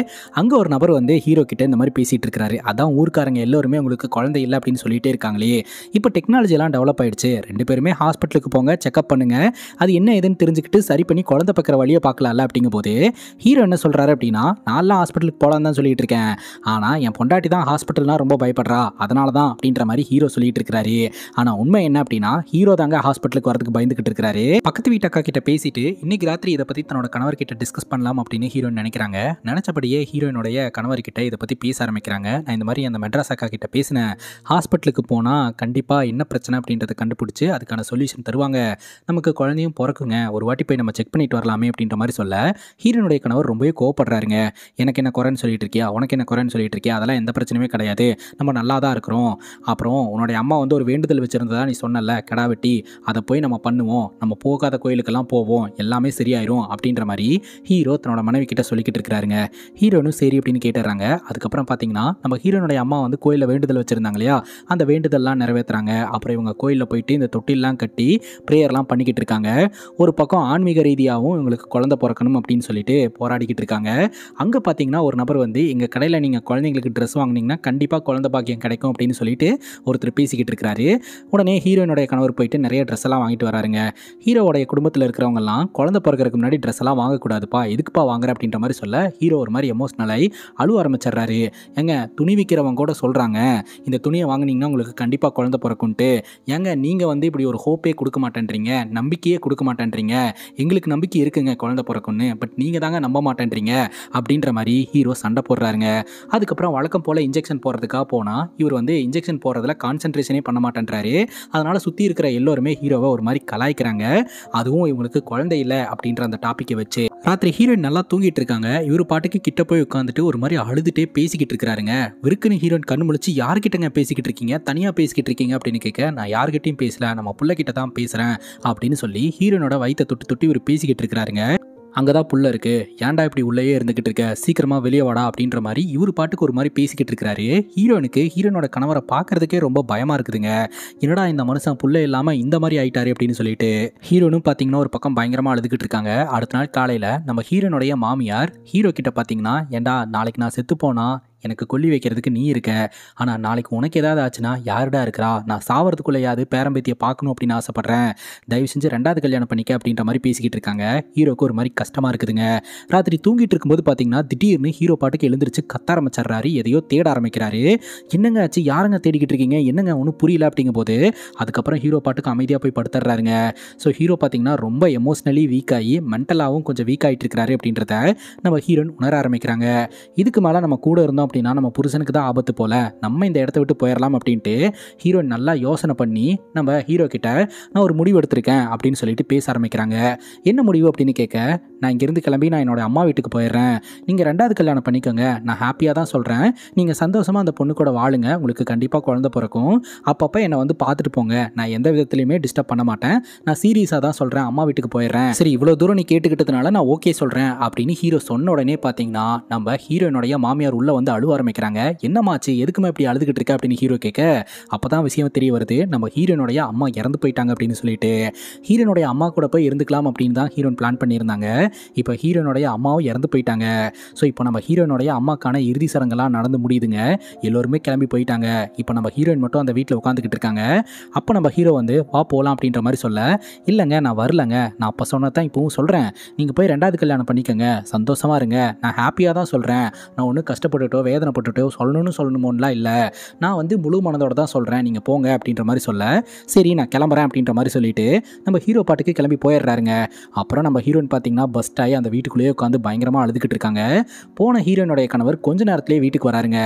அங்கே ஒரு நபர் வந்து ஹீரோ கிட்ட இந்த மாதிரி பேசிகிட்டு இருக்காரு அதான் ஊருக்காரங்க எல்லோருமே உங்களுக்கு குழந்தை இல்லை அப்படின்னு சொல்லிட்டே இருக்காங்களே இப்போ டெக்னாலஜிலாம் எல்லாம் டெவலப் ஆகிடுச்சு ரெண்டு பேருமே ஹாஸ்பிட்டலுக்கு போங்க செக்அப் பண்ணுங்க அது என்ன ஏதுன்னு தெரிஞ்சுக்கிட்டு சரி பண்ணி குழந்தை பக்கிற வழியை பார்க்கலாம்ல அப்படிங்கும் போது ஹீரோ என்ன சொல்கிறாரு அப்படின்னா நான்லாம் ஹாஸ்பிட்டலுக்கு போகலான்னு தான் சொல்லிட்டு இருக்கேன் ஆனால் என் பொண்டாட்டி தான் ஹாஸ்பிட்டல்னால் ரொம்ப பயப்படுறா அதனால தான் அப்படின்ற மாதிரி ஹீரோ சொல்லிட்டு இருக்கிறாரு ஆனால் உண்மை என்ன அப்படின்னா ஹீரோ தாங்க ஹாஸ்பிட்டலுக்கு வரதுக்கு பயந்துகிட்டு இருக்கிறாரு பக்கத்து வீட்டு அக்கா கிட்ட பேசிட்டு இன்னைக்கு ராத்திரி இதை பற்றி தன்னோட கணவர் கிட்ட டிஸ்கஸ் பண்ணலாம் அப்படின்னு ஹீரோன்னு நினைக்கிறாங்க நினைச்சபடியே ஹீரோயினுடைய கிட்ட இதை பற்றி பேச ஆரம்பிக்கிறாங்க நான் இந்த மாதிரி அந்த மெட்ராஸ் அக்கா கிட்ட பேசினேன் ஹாஸ்பிட்டலுக்கு போனால் கண்டிப்பாக என்ன பிரச்சனை பிரச்சனை அப்படின்றத கண்டுபிடிச்சி அதுக்கான சொல்யூஷன் தருவாங்க நமக்கு குழந்தையும் பிறக்குங்க ஒரு வாட்டி போய் நம்ம செக் பண்ணிட்டு வரலாமே அப்படின்ற மாதிரி சொல்ல ஹீரோனுடைய கணவர் ரொம்பவே கோவப்படுறாருங்க எனக்கு என்ன குறைன்னு சொல்லிட்டு இருக்கியா உனக்கு என்ன குறைன்னு சொல்லிட்டு இருக்கியா அதெல்லாம் எந்த பிரச்சனையுமே கிடையாது நம்ம நல்லா தான் இருக்கிறோம் அப்புறம் உன்னுடைய அம்மா வந்து ஒரு வேண்டுதல் வச்சுருந்ததா நீ சொன்னல கடா வெட்டி அதை போய் நம்ம பண்ணுவோம் நம்ம போகாத கோயிலுக்கெல்லாம் போவோம் எல்லாமே சரியாயிரும் அப்படின்ற மாதிரி ஹீரோ தன்னோட மனைவி கிட்ட சொல்லிக்கிட்டு இருக்கிறாருங்க ஹீரோனும் சரி அப்படின்னு கேட்டுறாங்க அதுக்கப்புறம் பார்த்தீங்கன்னா நம்ம ஹீரோனுடைய அம்மா வந்து கோயிலில் வேண்டுதல் வச்சிருந்தாங்க இல்லையா அந்த வேண்டுதல்லாம் நிறைவேற்றுறாங்க அப்புறம் இவங்க கோயிலில் போயிட்டு இந்த தொட்டிலெலாம் கட்டி ப்ரேயர்லாம் பண்ணிக்கிட்டு இருக்காங்க ஒரு பக்கம் ஆன்மீக ரீதியாகவும் இவங்களுக்கு குழந்தை பிறக்கணும் அப்படின்னு சொல்லிட்டு போராடிக்கிட்டு இருக்காங்க அங்கே பார்த்தீங்கன்னா ஒரு நபர் வந்து எங்கள் கடையில் நீங்கள் குழந்தைங்களுக்கு ட்ரெஸ் வாங்கினீங்கன்னா கண்டிப்பாக குழந்தை பாக்கியம் கிடைக்கும் அப்படின்னு சொல்லிட்டு ஒருத்தர் பேசிக்கிட்டு இருக்கிறாரு உடனே ஹீரோயினுடைய கணவர் போயிட்டு நிறைய ட்ரெஸ் எல்லாம் வாங்கிட்டு வராருங்க ஹீரோவுடைய குடும்பத்தில் இருக்கிறவங்கலாம் குழந்தை பிறக்கிறதுக்கு முன்னாடி ட்ரெஸ் எல்லாம் வாங்கக்கூடாதுப்பா எதுக்குப்பா வாங்குற அப்படின்ற மாதிரி சொல்ல ஹீரோ ஒரு மாதிரி எமோஷ்னல் ஆகி அழுவ ஆரம்பிச்சிடுறாரு ஏங்க துணி விற்கிறவங்க கூட சொல்கிறாங்க இந்த துணியை வாங்கினீங்கன்னா உங்களுக்கு கண்டிப்பாக குழந்த பிறக்கும்ட்டு ஏங்க நீங்கள் வந்து இப்படி ஒரு ஹோப்பே கொடுக்க மாட்டேன்றீங்க நம்பிக்கையே கொடுக்க மாட்டேன்றீங்க எங்களுக்கு நம்பிக்கை இருக்குங்க குழந்தை பிறக்குன்னு பட் நீங்கள் தாங்க நம்ப மாட்டேன்றீங்க அப்படின்ற மாதிரி ஹீரோ சண்டை போடுறாருங்க அதுக்கப்புறம் வழக்கம் போல் இன்ஜெக்ஷன் போடுறதுக்காக போனால் இவர் வந்து இன்ஜெக்ஷன் போடுறதுல கான்சன்ட்ரேஷனே பண்ண மாட்டேன்றாரு அதனால் சுற்றி இருக்கிற எல்லோருமே ஹீரோவை ஒரு மாதிரி கலாய்க்கிறாங்க அதுவும் இவங்களுக்கு குழந்தை இல்லை அப்படின்ற அந்த டாப்பிக்கை வச்சு ராத்திரி ஹீரோயின் நல்லா தூங்கிட்டு இருக்காங்க இவர் பாட்டுக்கு கிட்ட போய் உட்காந்துட்டு ஒரு மாதிரி அழுதுகிட்டே பேசிக்கிட்டு இருக்கிறாருங்க விற்குன்னு ஹீரோயின் கண்ணு முழிச்சு யார்கிட்டங்க பேசிக்கிட்டு இருக்கீங்க தனியாக பேசிக்கிட்டு இருக்கீங்க அப்படின்னு கேட்க நான் யார்கிட்டையும் பேசல நம்ம பிள்ளைகிட்ட தான் பேசுகிறேன் அப்படின்னு சொல்லி ஹீரோனோட வயிற்ற தொட்டு தொட்டி இவர் பேசிக்கிட்டு இருக்கிறாருங்க அங்கே தான் புள்ள இருக்குது ஏன்டா இப்படி உள்ளேயே இருந்துக்கிட்டு இருக்க சீக்கிரமாக வெளியே வாடா அப்படின்ற மாதிரி இவர் பாட்டுக்கு ஒரு மாதிரி பேசிக்கிட்டு இருக்கிறாரு ஹீரோனுக்கு ஹீரோனோட கணவரை பார்க்குறதுக்கே ரொம்ப பயமாக இருக்குதுங்க என்னடா இந்த மனுஷன் புள்ள இல்லாமல் இந்த மாதிரி ஆயிட்டாரு அப்படின்னு சொல்லிட்டு ஹீரோனும் பார்த்தீங்கன்னா ஒரு பக்கம் பயங்கரமாக அழுதுகிட்டு இருக்காங்க அடுத்த நாள் காலையில் நம்ம ஹீரோனுடைய மாமியார் ஹீரோ கிட்ட பார்த்தீங்கன்னா ஏண்டா நாளைக்கு நான் செத்து போனா எனக்கு கொல்லி வைக்கிறதுக்கு நீ இருக்க ஆனால் நாளைக்கு உனக்கு ஏதாவது ஆச்சுன்னா யாருடா இருக்கிறா நான் சாவறதுக்குள்ளேயாவது பேரம்பேத்தியை பார்க்கணும் அப்படின்னு ஆசைப்பட்றேன் தயவு செஞ்சு ரெண்டாவது கல்யாணம் பண்ணிக்க அப்படின்ற மாதிரி பேசிக்கிட்டு இருக்காங்க ஹீரோக்கு ஒரு மாதிரி கஷ்டமாக இருக்குதுங்க ராத்திரி தூங்கிட்டு இருக்கும்போது பார்த்தீங்கன்னா திடீர்னு ஹீரோ பாட்டுக்கு எழுந்திரிச்சு கத்த ஆரம்பிச்சிடுறாரு எதையோ தேட ஆரம்பிக்கிறாரு என்னங்க ஆச்சு யாருங்க தேடிக்கிட்டு இருக்கீங்க என்னங்க ஒன்றும் புரியல அப்படிங்கும் போது அதுக்கப்புறம் ஹீரோ பாட்டுக்கு அமைதியாக போய் படுத்துறாருங்க ஸோ ஹீரோ பார்த்தீங்கன்னா ரொம்ப எமோஷ்னலி வீக் ஆகி மென்டலாகவும் கொஞ்சம் வீக் ஆகிட்டு இருக்கிறாரு அப்படின்றத நம்ம ஹீரோன் உணர ஆரம்பிக்கிறாங்க இதுக்கு மேலே நம்ம கூட இருந்தோம் அப்படின்னா நம்ம புருஷனுக்கு தான் ஆபத்து போல் நம்ம இந்த இடத்த விட்டு போயிடலாம் அப்படின்ட்டு ஹீரோயின் நல்லா யோசனை பண்ணி நம்ம ஹீரோ கிட்ட நான் ஒரு முடிவு எடுத்திருக்கேன் அப்படின்னு சொல்லிட்டு பேச ஆரம்பிக்கிறாங்க என்ன முடிவு அப்படின்னு கேட்க நான் இங்கேருந்து கிளம்பி நான் என்னோட அம்மா வீட்டுக்கு போயிடுறேன் நீங்கள் ரெண்டாவது கல்யாணம் பண்ணிக்கோங்க நான் ஹாப்பியாக தான் சொல்கிறேன் நீங்கள் சந்தோஷமாக அந்த பொண்ணு கூட வாழுங்க உங்களுக்கு கண்டிப்பாக குழந்த பிறக்கும் அப்பப்போ என்னை வந்து பார்த்துட்டு போங்க நான் எந்த விதத்துலையுமே டிஸ்டர்ப் பண்ண மாட்டேன் நான் சீரியஸாக தான் சொல்கிறேன் அம்மா வீட்டுக்கு போயிடுறேன் சரி இவ்வளோ தூரம் நீ கேட்டுக்கிட்டதுனால நான் ஓகே சொல்கிறேன் அப்படின்னு ஹீரோ சொன்ன உடனே பார்த்தீங்கன்னா நம்ம ஹீரோயினுடைய மாமியார் உள்ளே வந்து அழுவ ஆரம்பிக்கிறாங்க என்னமாச்சு எதுக்குமே இப்படி அழுதுகிட்டு இருக்க அப்படின்னு ஹீரோ கேட்க அப்போ தான் விஷயம் தெரிய வருது நம்ம ஹீரோனுடைய அம்மா இறந்து போயிட்டாங்க அப்படின்னு சொல்லிட்டு ஹீரோனுடைய அம்மா கூட போய் இருந்துக்கலாம் அப்படின்னு தான் ஹீரோன் பிளான் பண்ணியிருந்தாங்க இப்போ ஹீரோனுடைய அம்மாவும் இறந்து போயிட்டாங்க ஸோ இப்போ நம்ம ஹீரோனுடைய அம்மாக்கான இறுதி சடங்கெல்லாம் நடந்து முடியுதுங்க எல்லோருமே கிளம்பி போயிட்டாங்க இப்போ நம்ம ஹீரோயின் மட்டும் அந்த வீட்டில் உட்காந்துக்கிட்டு இருக்காங்க அப்போ நம்ம ஹீரோ வந்து வா போகலாம் அப்படின்ற மாதிரி சொல்ல இல்லைங்க நான் வரலங்க நான் அப்போ சொன்னதான் இப்போவும் சொல்கிறேன் நீங்கள் போய் ரெண்டாவது கல்யாணம் பண்ணிக்கோங்க சந்தோஷமாக இருங்க நான் ஹாப்பியாக தான் சொல்கிறேன் நான் ஒன்றும் கஷ்டப்பட்டுட்டோ வேதனைப்பட்டுட்டோ சொல்லணும்னு சொல்லணுமோன்னெலாம் இல்லை நான் வந்து முழு மனதோட தான் சொல்கிறேன் நீங்கள் போங்க அப்படின்ற மாதிரி சொல்ல சரி நான் கிளம்புறேன் அப்படின்ற மாதிரி சொல்லிட்டு நம்ம ஹீரோ பாட்டுக்கு கிளம்பி போயிடுறாருங்க அப்புறம் நம்ம ஹீரோயின் பார்த்தீங்கன்னா பஸ் ஆகி அந்த வீட்டுக்குள்ளேயே உட்காந்து பயங்கரமாக அழுதுகிட்டு இருக்காங்க போன ஹீரோயினுடைய கணவர் கொஞ்ச நேரத்துலேயே வீட்டுக்கு வராருங்க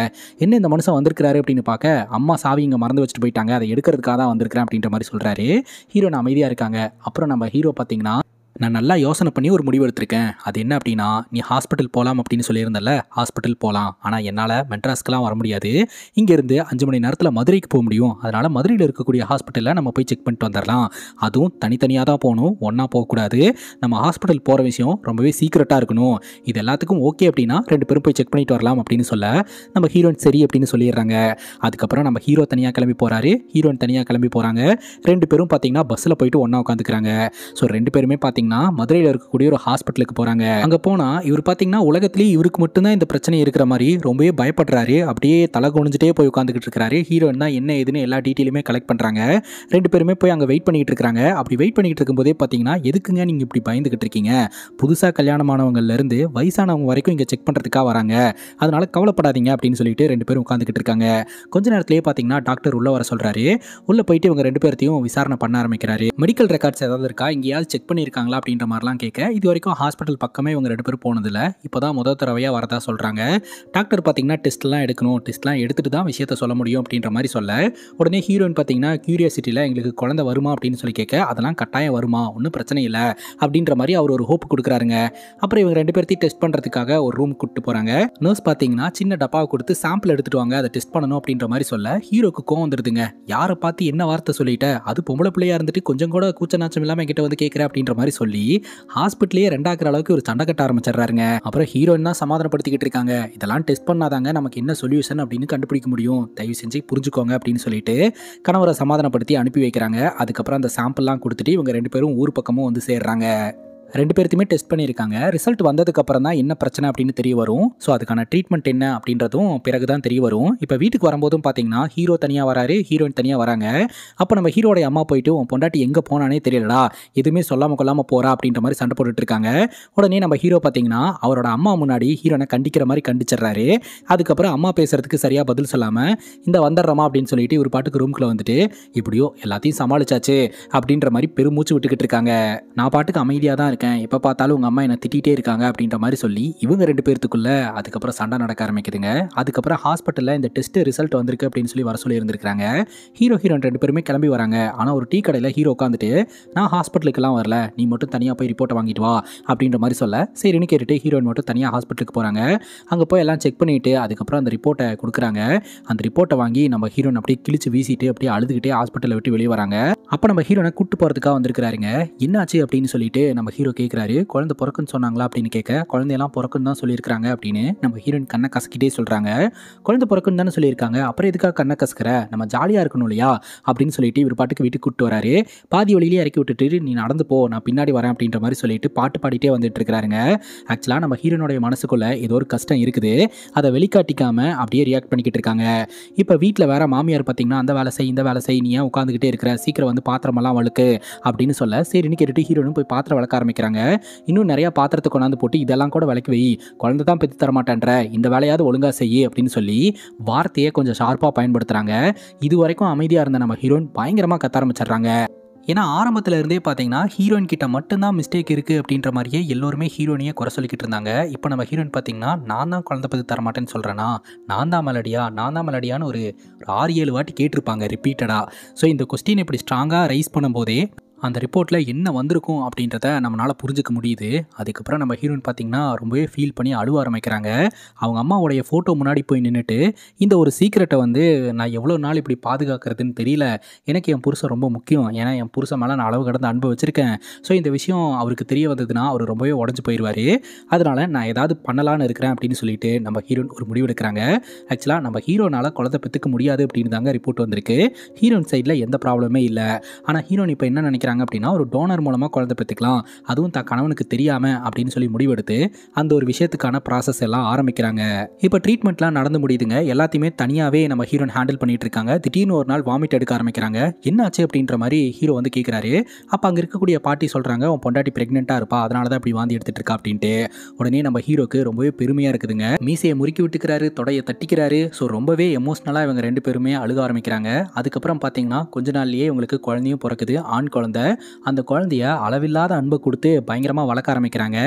என்ன இந்த மனுஷன் வந்திருக்கிறாரு அப்படின்னு பார்க்க அம்மா சாவி இங்கே மறந்து வச்சுட்டு போயிட்டாங்க அதை எடுக்கிறதுக்காக தான் வந்திருக்கிறேன் அப்படின்ற மாதிரி சொல்கிறாரு ஹீரோயின் அமைதியாக இருக்காங்க அப்புறம் நம்ம ஹீரோ பார்த்தீங்கன்னா நான் நல்லா யோசனை பண்ணி ஒரு முடிவு எடுத்திருக்கேன் அது என்ன அப்படின்னா நீ ஹாஸ்பிட்டல் போகலாம் அப்படின்னு சொல்லியிருந்தல ஹாஸ்பிட்டல் போகலாம் ஆனால் என்னால் மெட்ராஸ்க்கெலாம் வர முடியாது இங்கேருந்து அஞ்சு மணி நேரத்தில் மதுரைக்கு போக முடியும் அதனால் மதுரையில் இருக்கக்கூடிய ஹாஸ்பிட்டலில் நம்ம போய் செக் பண்ணிட்டு வந்துடலாம் அதுவும் தனித்தனியாக தான் போகணும் ஒன்றா போகக்கூடாது நம்ம ஹாஸ்பிட்டல் போகிற விஷயம் ரொம்பவே சீக்கிரட்டாக இருக்கணும் இது எல்லாத்துக்கும் ஓகே அப்படின்னா ரெண்டு பேரும் போய் செக் பண்ணிட்டு வரலாம் அப்படின்னு சொல்ல நம்ம ஹீரோயின் சரி அப்படின்னு சொல்லிடுறாங்க அதுக்கப்புறம் நம்ம ஹீரோ தனியாக கிளம்பி போகிறாரு ஹீரோயின் தனியாக கிளம்பி போகிறாங்க ரெண்டு பேரும் பார்த்தீங்கன்னா பஸ்ஸில் போயிட்டு ஒன்றா உட்காந்துக்கிறாங்க ஸோ ரெண்டு பேருமே பார்த்திங்கன்னா பார்த்தீங்கன்னா மதுரையில் இருக்கக்கூடிய ஒரு ஹாஸ்பிட்டலுக்கு போகிறாங்க அங்கே போனால் இவர் பார்த்தீங்கன்னா உலகத்திலேயே இவருக்கு மட்டும்தான் இந்த பிரச்சனை இருக்கிற மாதிரி ரொம்பவே பயப்படுறாரு அப்படியே தலை குனிஞ்சிட்டே போய் உட்காந்துக்கிட்டு இருக்கிறாரு ஹீரோயின் தான் என்ன ஏதுன்னு எல்லா டீட்டெயிலுமே கலெக்ட் பண்ணுறாங்க ரெண்டு பேருமே போய் அங்கே வெயிட் பண்ணிகிட்டு இருக்காங்க அப்படி வெயிட் பண்ணிகிட்டு இருக்கும்போதே பார்த்தீங்கன்னா எதுக்குங்க நீங்கள் இப்படி பயந்துக்கிட்டு இருக்கீங்க புதுசாக கல்யாணமானவங்கலேருந்து வயசானவங்க வரைக்கும் இங்கே செக் பண்ணுறதுக்காக வராங்க அதனால கவலைப்படாதீங்க அப்படின்னு சொல்லிட்டு ரெண்டு பேரும் உட்காந்துக்கிட்டு இருக்காங்க கொஞ்ச நேரத்திலே பார்த்தீங்கன்னா டாக்டர் உள்ளே வர சொல்கிறாரு உள்ளே போயிட்டு இவங்க ரெண்டு பேர்த்தையும் விசாரணை பண்ண ஆரம்பிக்கிறாரு மெடிக்கல் ரெக்கார்ட்ஸ் ஏதாவது இருக்கா இங்கேயாவது செக் பண்ணியிருக்காங்களா போகலாம்ல அப்படின்ற மாதிரிலாம் கேட்க இது வரைக்கும் ஹாஸ்பிட்டல் பக்கமே இவங்க ரெண்டு பேரும் போனதில்ல இப்போ தான் முதல் தடவையாக வரதா சொல்கிறாங்க டாக்டர் பார்த்தீங்கன்னா டெஸ்ட்லாம் எடுக்கணும் டெஸ்ட்லாம் எடுத்துகிட்டு தான் விஷயத்த சொல்ல முடியும் அப்படின்ற மாதிரி சொல்ல உடனே ஹீரோயின் பார்த்தீங்கன்னா கியூரியாசிட்டியில் எங்களுக்கு குழந்த வருமா அப்படின்னு சொல்லி கேட்க அதெல்லாம் கட்டாயம் வருமா ஒன்றும் பிரச்சனை இல்லை அப்படின்ற மாதிரி அவர் ஒரு ஹோப் கொடுக்குறாருங்க அப்புறம் இவங்க ரெண்டு பேர்த்தையும் டெஸ்ட் பண்ணுறதுக்காக ஒரு ரூம் கூப்பிட்டு போகிறாங்க நர்ஸ் பார்த்தீங்கன்னா சின்ன டப்பாவை கொடுத்து சாம்பிள் எடுத்துகிட்டு வாங்க அதை டெஸ்ட் பண்ணணும் அப்படின்ற மாதிரி சொல்ல ஹீரோக்கு கோவம் வந்துடுதுங்க யாரை பார்த்து என்ன வார்த்தை சொல்லிட்டேன் அது பொம்பளை பிள்ளையாக இருந்துட்டு கொஞ்சம் கூட கூச்ச நாச்சம் இல்லாமல் கிட்ட வந்து கேட்குறேன் அப்படின்ற மாதிரி சொல்லி சொல்லி ஹாஸ்பிட்டலே ரெண்டாக்குற அளவுக்கு ஒரு சண்டை கட்ட ஆரம்பிச்சிடுறாருங்க அப்புறம் ஹீரோயின் தான் சமாதானப்படுத்திக்கிட்டு இருக்காங்க இதெல்லாம் டெஸ்ட் பண்ணாதாங்க நமக்கு என்ன சொல்யூஷன் அப்படின்னு கண்டுபிடிக்க முடியும் தயவு செஞ்சு புரிஞ்சுக்கோங்க அப்படின்னு சொல்லிட்டு கணவரை சமாதானப்படுத்தி அனுப்பி வைக்கிறாங்க அதுக்கப்புறம் அந்த சாம்பிள்லாம் கொடுத்துட்டு இவங்க ரெண்டு பேரும் ஊர் பக்கமும் வந்து சேர்றாங்க ரெண்டு பேர்த்தையுமே டெஸ்ட் பண்ணியிருக்காங்க ரிசல்ட் வந்ததுக்கப்புறம் தான் என்ன பிரச்சனை அப்படின்னு தெரிய வரும் ஸோ அதுக்கான ட்ரீட்மெண்ட் என்ன அப்படின்றதும் பிறகு தான் தெரிய வரும் இப்போ வீட்டுக்கு வரும்போதும் பார்த்தீங்கன்னா ஹீரோ தனியாக வராரு ஹீரோயின் தனியாக வராங்க அப்போ நம்ம ஹீரோடைய அம்மா போயிட்டு உன் பொண்டாட்டி எங்கே போனானே தெரியலடா எதுவுமே சொல்லாமல் கொள்ளாமல் போகிறா அப்படின்ற மாதிரி சண்டை போட்டுட்டு இருக்காங்க உடனே நம்ம ஹீரோ பார்த்தீங்கன்னா அவரோட அம்மா முன்னாடி ஹீரோனை கண்டிக்கிற மாதிரி கண்டிச்சிடுறாரு அதுக்கப்புறம் அம்மா பேசுறதுக்கு சரியாக பதில் சொல்லாமல் இந்த வந்துடுறோமா அப்படின்னு சொல்லிட்டு ஒரு பாட்டுக்கு ரூம்குள்ளே வந்துட்டு இப்படியோ எல்லாத்தையும் சமாளிச்சாச்சு அப்படின்ற மாதிரி பெருமூச்சு விட்டுக்கிட்டு இருக்காங்க நான் பாட்டுக்கு அமைதியாக தான் இருக்கேன் எப்போ பார்த்தாலும் உங்கள் அம்மா என்னை திட்டிகிட்டே இருக்காங்க அப்படின்ற மாதிரி சொல்லி இவங்க ரெண்டு பேர்த்துக்குள்ளே அதுக்கப்புறம் சண்டை நடக்க ஆரம்பிக்குதுங்க அதுக்கப்புறம் ஹாஸ்பிட்டலில் இந்த டெஸ்ட் ரிசல்ட் வந்திருக்கு அப்படின்னு சொல்லி வர சொல்லியிருந்திருக்காங்க ஹீரோ ஹீரோன் ரெண்டு பேருமே கிளம்பி வராங்க ஆனால் ஒரு டீ கடையில் ஹீரோ உட்காந்துட்டு நான் ஹாஸ்பிட்டலுக்குலாம் வரல நீ மட்டும் தனியாக போய் ரிப்போர்ட்டை வாங்கிட்டு வா அப்படின்ற மாதிரி சொல்ல சரின்னு கேட்டுட்டு ஹீரோயின் மட்டும் தனியாக ஹாஸ்பிட்டலுக்கு போகிறாங்க அங்கே போய் எல்லாம் செக் பண்ணிவிட்டு அதுக்கப்புறம் அந்த ரிப்போர்ட்டை கொடுக்குறாங்க அந்த ரிப்போர்ட்டை வாங்கி நம்ம ஹீரோயின் அப்படியே கிழிச்சு வீசிட்டு அப்படியே அழுதுகிட்டே ஹாஸ்பிட்டலில் விட்டு வெளியே வராங்க அப்போ நம்ம ஹீரோனை கூட்டு போகிறதுக்காக வந்திருக்கிறாருங்க என்னாச்சு அப்படின்னு சொல்லிட்டு நம்ம ஹீரோ ஹீரோ கேட்குறாரு குழந்தை பிறக்குன்னு சொன்னாங்களா அப்படின்னு கேட்க குழந்தையெல்லாம் பிறக்குன்னு தான் சொல்லியிருக்காங்க அப்படின்னு நம்ம ஹீரோயின் கண்ணை கசக்கிட்டே சொல்கிறாங்க குழந்தை பிறக்குன்னு தானே சொல்லியிருக்காங்க அப்புறம் எதுக்காக கண்ணை கசக்கிற நம்ம ஜாலியாக இருக்கணும் இல்லையா அப்படின்னு சொல்லிட்டு இவர் பாட்டுக்கு வீட்டுக்கு கூப்பிட்டு வராரு பாதி வழியிலே இறக்கி விட்டுட்டு நீ நடந்து போ நான் பின்னாடி வரேன் அப்படின்ற மாதிரி சொல்லிட்டு பாட்டு பாடிட்டே வந்துட்டு இருக்கிறாருங்க ஆக்சுவலாக நம்ம ஹீரோனுடைய மனசுக்குள்ள ஏதோ ஒரு கஷ்டம் இருக்குது அதை வெளிக்காட்டிக்காமல் அப்படியே ரியாக்ட் பண்ணிக்கிட்டு இருக்காங்க இப்போ வீட்டில் வேற மாமியார் பார்த்தீங்கன்னா அந்த வேலை செய் இந்த வேலை செய் நீ ஏன் உட்காந்துக்கிட்டே இருக்கிற சீக்கிரம் வந்து பாத்திரமெல்லாம் வழுக்கு அப்படின்னு சொல்ல சரின்னு கேட்டுட்டு ஹீரோனும் போய் பாத்திரம் வளர்க்க ஆரம்பிக்க ஆரம்பிக்கிறாங்க இன்னும் நிறையா பாத்திரத்தை கொண்டாந்து போட்டு இதெல்லாம் கூட விலைக்கு வை குழந்தை தான் பெற்று தரமாட்டேன்ற இந்த வேலையாவது ஒழுங்காக செய் அப்படின்னு சொல்லி வார்த்தையை கொஞ்சம் ஷார்ப்பாக பயன்படுத்துகிறாங்க இது வரைக்கும் அமைதியாக இருந்த நம்ம ஹீரோயின் பயங்கரமாக கத்த ஆரம்பிச்சிடுறாங்க ஏன்னா ஆரம்பத்தில் இருந்தே பார்த்தீங்கன்னா ஹீரோயின் கிட்ட மட்டும்தான் மிஸ்டேக் இருக்குது அப்படின்ற மாதிரியே எல்லோருமே ஹீரோயினையே குறை சொல்லிக்கிட்டு இருந்தாங்க இப்போ நம்ம ஹீரோயின் பார்த்தீங்கன்னா நான் தான் குழந்தை பற்றி தரமாட்டேன்னு சொல்கிறேன்னா நான் தான் மலடியா நான் தான் மலடியான்னு ஒரு ஆறு ஏழு வாட்டி கேட்டிருப்பாங்க ரிப்பீட்டடாக ஸோ இந்த கொஸ்டின் இப்படி ஸ்ட்ராங்காக ரைஸ் பண்ணும்போதே அந்த ரிப்போர்ட்டில் என்ன வந்திருக்கும் அப்படின்றத நம்மளால் புரிஞ்சுக்க முடியுது அதுக்கப்புறம் நம்ம ஹீரோயின் பார்த்திங்கன்னா ரொம்பவே ஃபீல் பண்ணி அழுவ ஆரம்பிக்கிறாங்க அவங்க அம்மாவுடைய ஃபோட்டோ முன்னாடி போய் நின்றுட்டு இந்த ஒரு சீக்கிரட்டை வந்து நான் எவ்வளோ நாள் இப்படி பாதுகாக்கிறதுன்னு தெரியல எனக்கு என் புருஷன் ரொம்ப முக்கியம் ஏன்னா என் புருஷன் மேலே நான் அளவு கடந்து வச்சுருக்கேன் ஸோ இந்த விஷயம் அவருக்கு தெரிய வந்ததுன்னா அவர் ரொம்பவே உடஞ்சி போயிடுவார் அதனால் நான் ஏதாவது பண்ணலான்னு இருக்கிறேன் அப்படின்னு சொல்லிட்டு நம்ம ஹீரோயின் ஒரு முடிவு எடுக்கிறாங்க ஆக்சுவலாக நம்ம ஹீரோனால் குழந்தை பெற்றுக்க முடியாது அப்படின்னு தாங்க ரிப்போர்ட் வந்திருக்கு ஹீரோயின் சைடில் எந்த ப்ராப்ளமே இல்லை ஆனால் ஹீரோயின் இப்போ என்ன நினைக்கிறாங்க நினைக்கிறாங்க அப்படின்னா ஒரு டோனர் மூலமாக குழந்தை பெற்றுக்கலாம் அதுவும் தான் கணவனுக்கு தெரியாமல் அப்படின்னு சொல்லி முடிவெடுத்து அந்த ஒரு விஷயத்துக்கான ப்ராசஸ் எல்லாம் ஆரம்பிக்கிறாங்க இப்போ ட்ரீட்மெண்ட்லாம் நடந்து முடியுதுங்க எல்லாத்தையுமே தனியாகவே நம்ம ஹீரோன் ஹேண்டில் பண்ணிட்டு இருக்காங்க திடீர்னு ஒரு நாள் வாமிட் எடுக்க ஆரம்பிக்கிறாங்க என்னாச்சு அப்படின்ற மாதிரி ஹீரோ வந்து கேட்குறாரு அப்போ அங்கே இருக்கக்கூடிய பாட்டி சொல்கிறாங்க உன் பொண்டாட்டி ப்ரெக்னெண்ட்டாக இருப்பா அதனால தான் இப்படி வாந்தி எடுத்துட்டு இருக்கா அப்படின்ட்டு உடனே நம்ம ஹீரோக்கு ரொம்பவே பெருமையாக இருக்குதுங்க மீசையை முறுக்கி விட்டுக்கிறாரு தொடையை தட்டிக்கிறாரு ஸோ ரொம்பவே எமோஷ்னலாக இவங்க ரெண்டு பேருமே அழுக ஆரம்பிக்கிறாங்க அதுக்கப்புறம் பார்த்தீங்கன்னா கொஞ்ச நாள்லேயே உங்களுக்கு குழந்தையும் பிறக்குது ஆண் குழந்தை இருந்த அந்த குழந்தைய அளவில்லாத அன்பு கொடுத்து பயங்கரமாக வளர்க்க ஆரம்பிக்கிறாங்க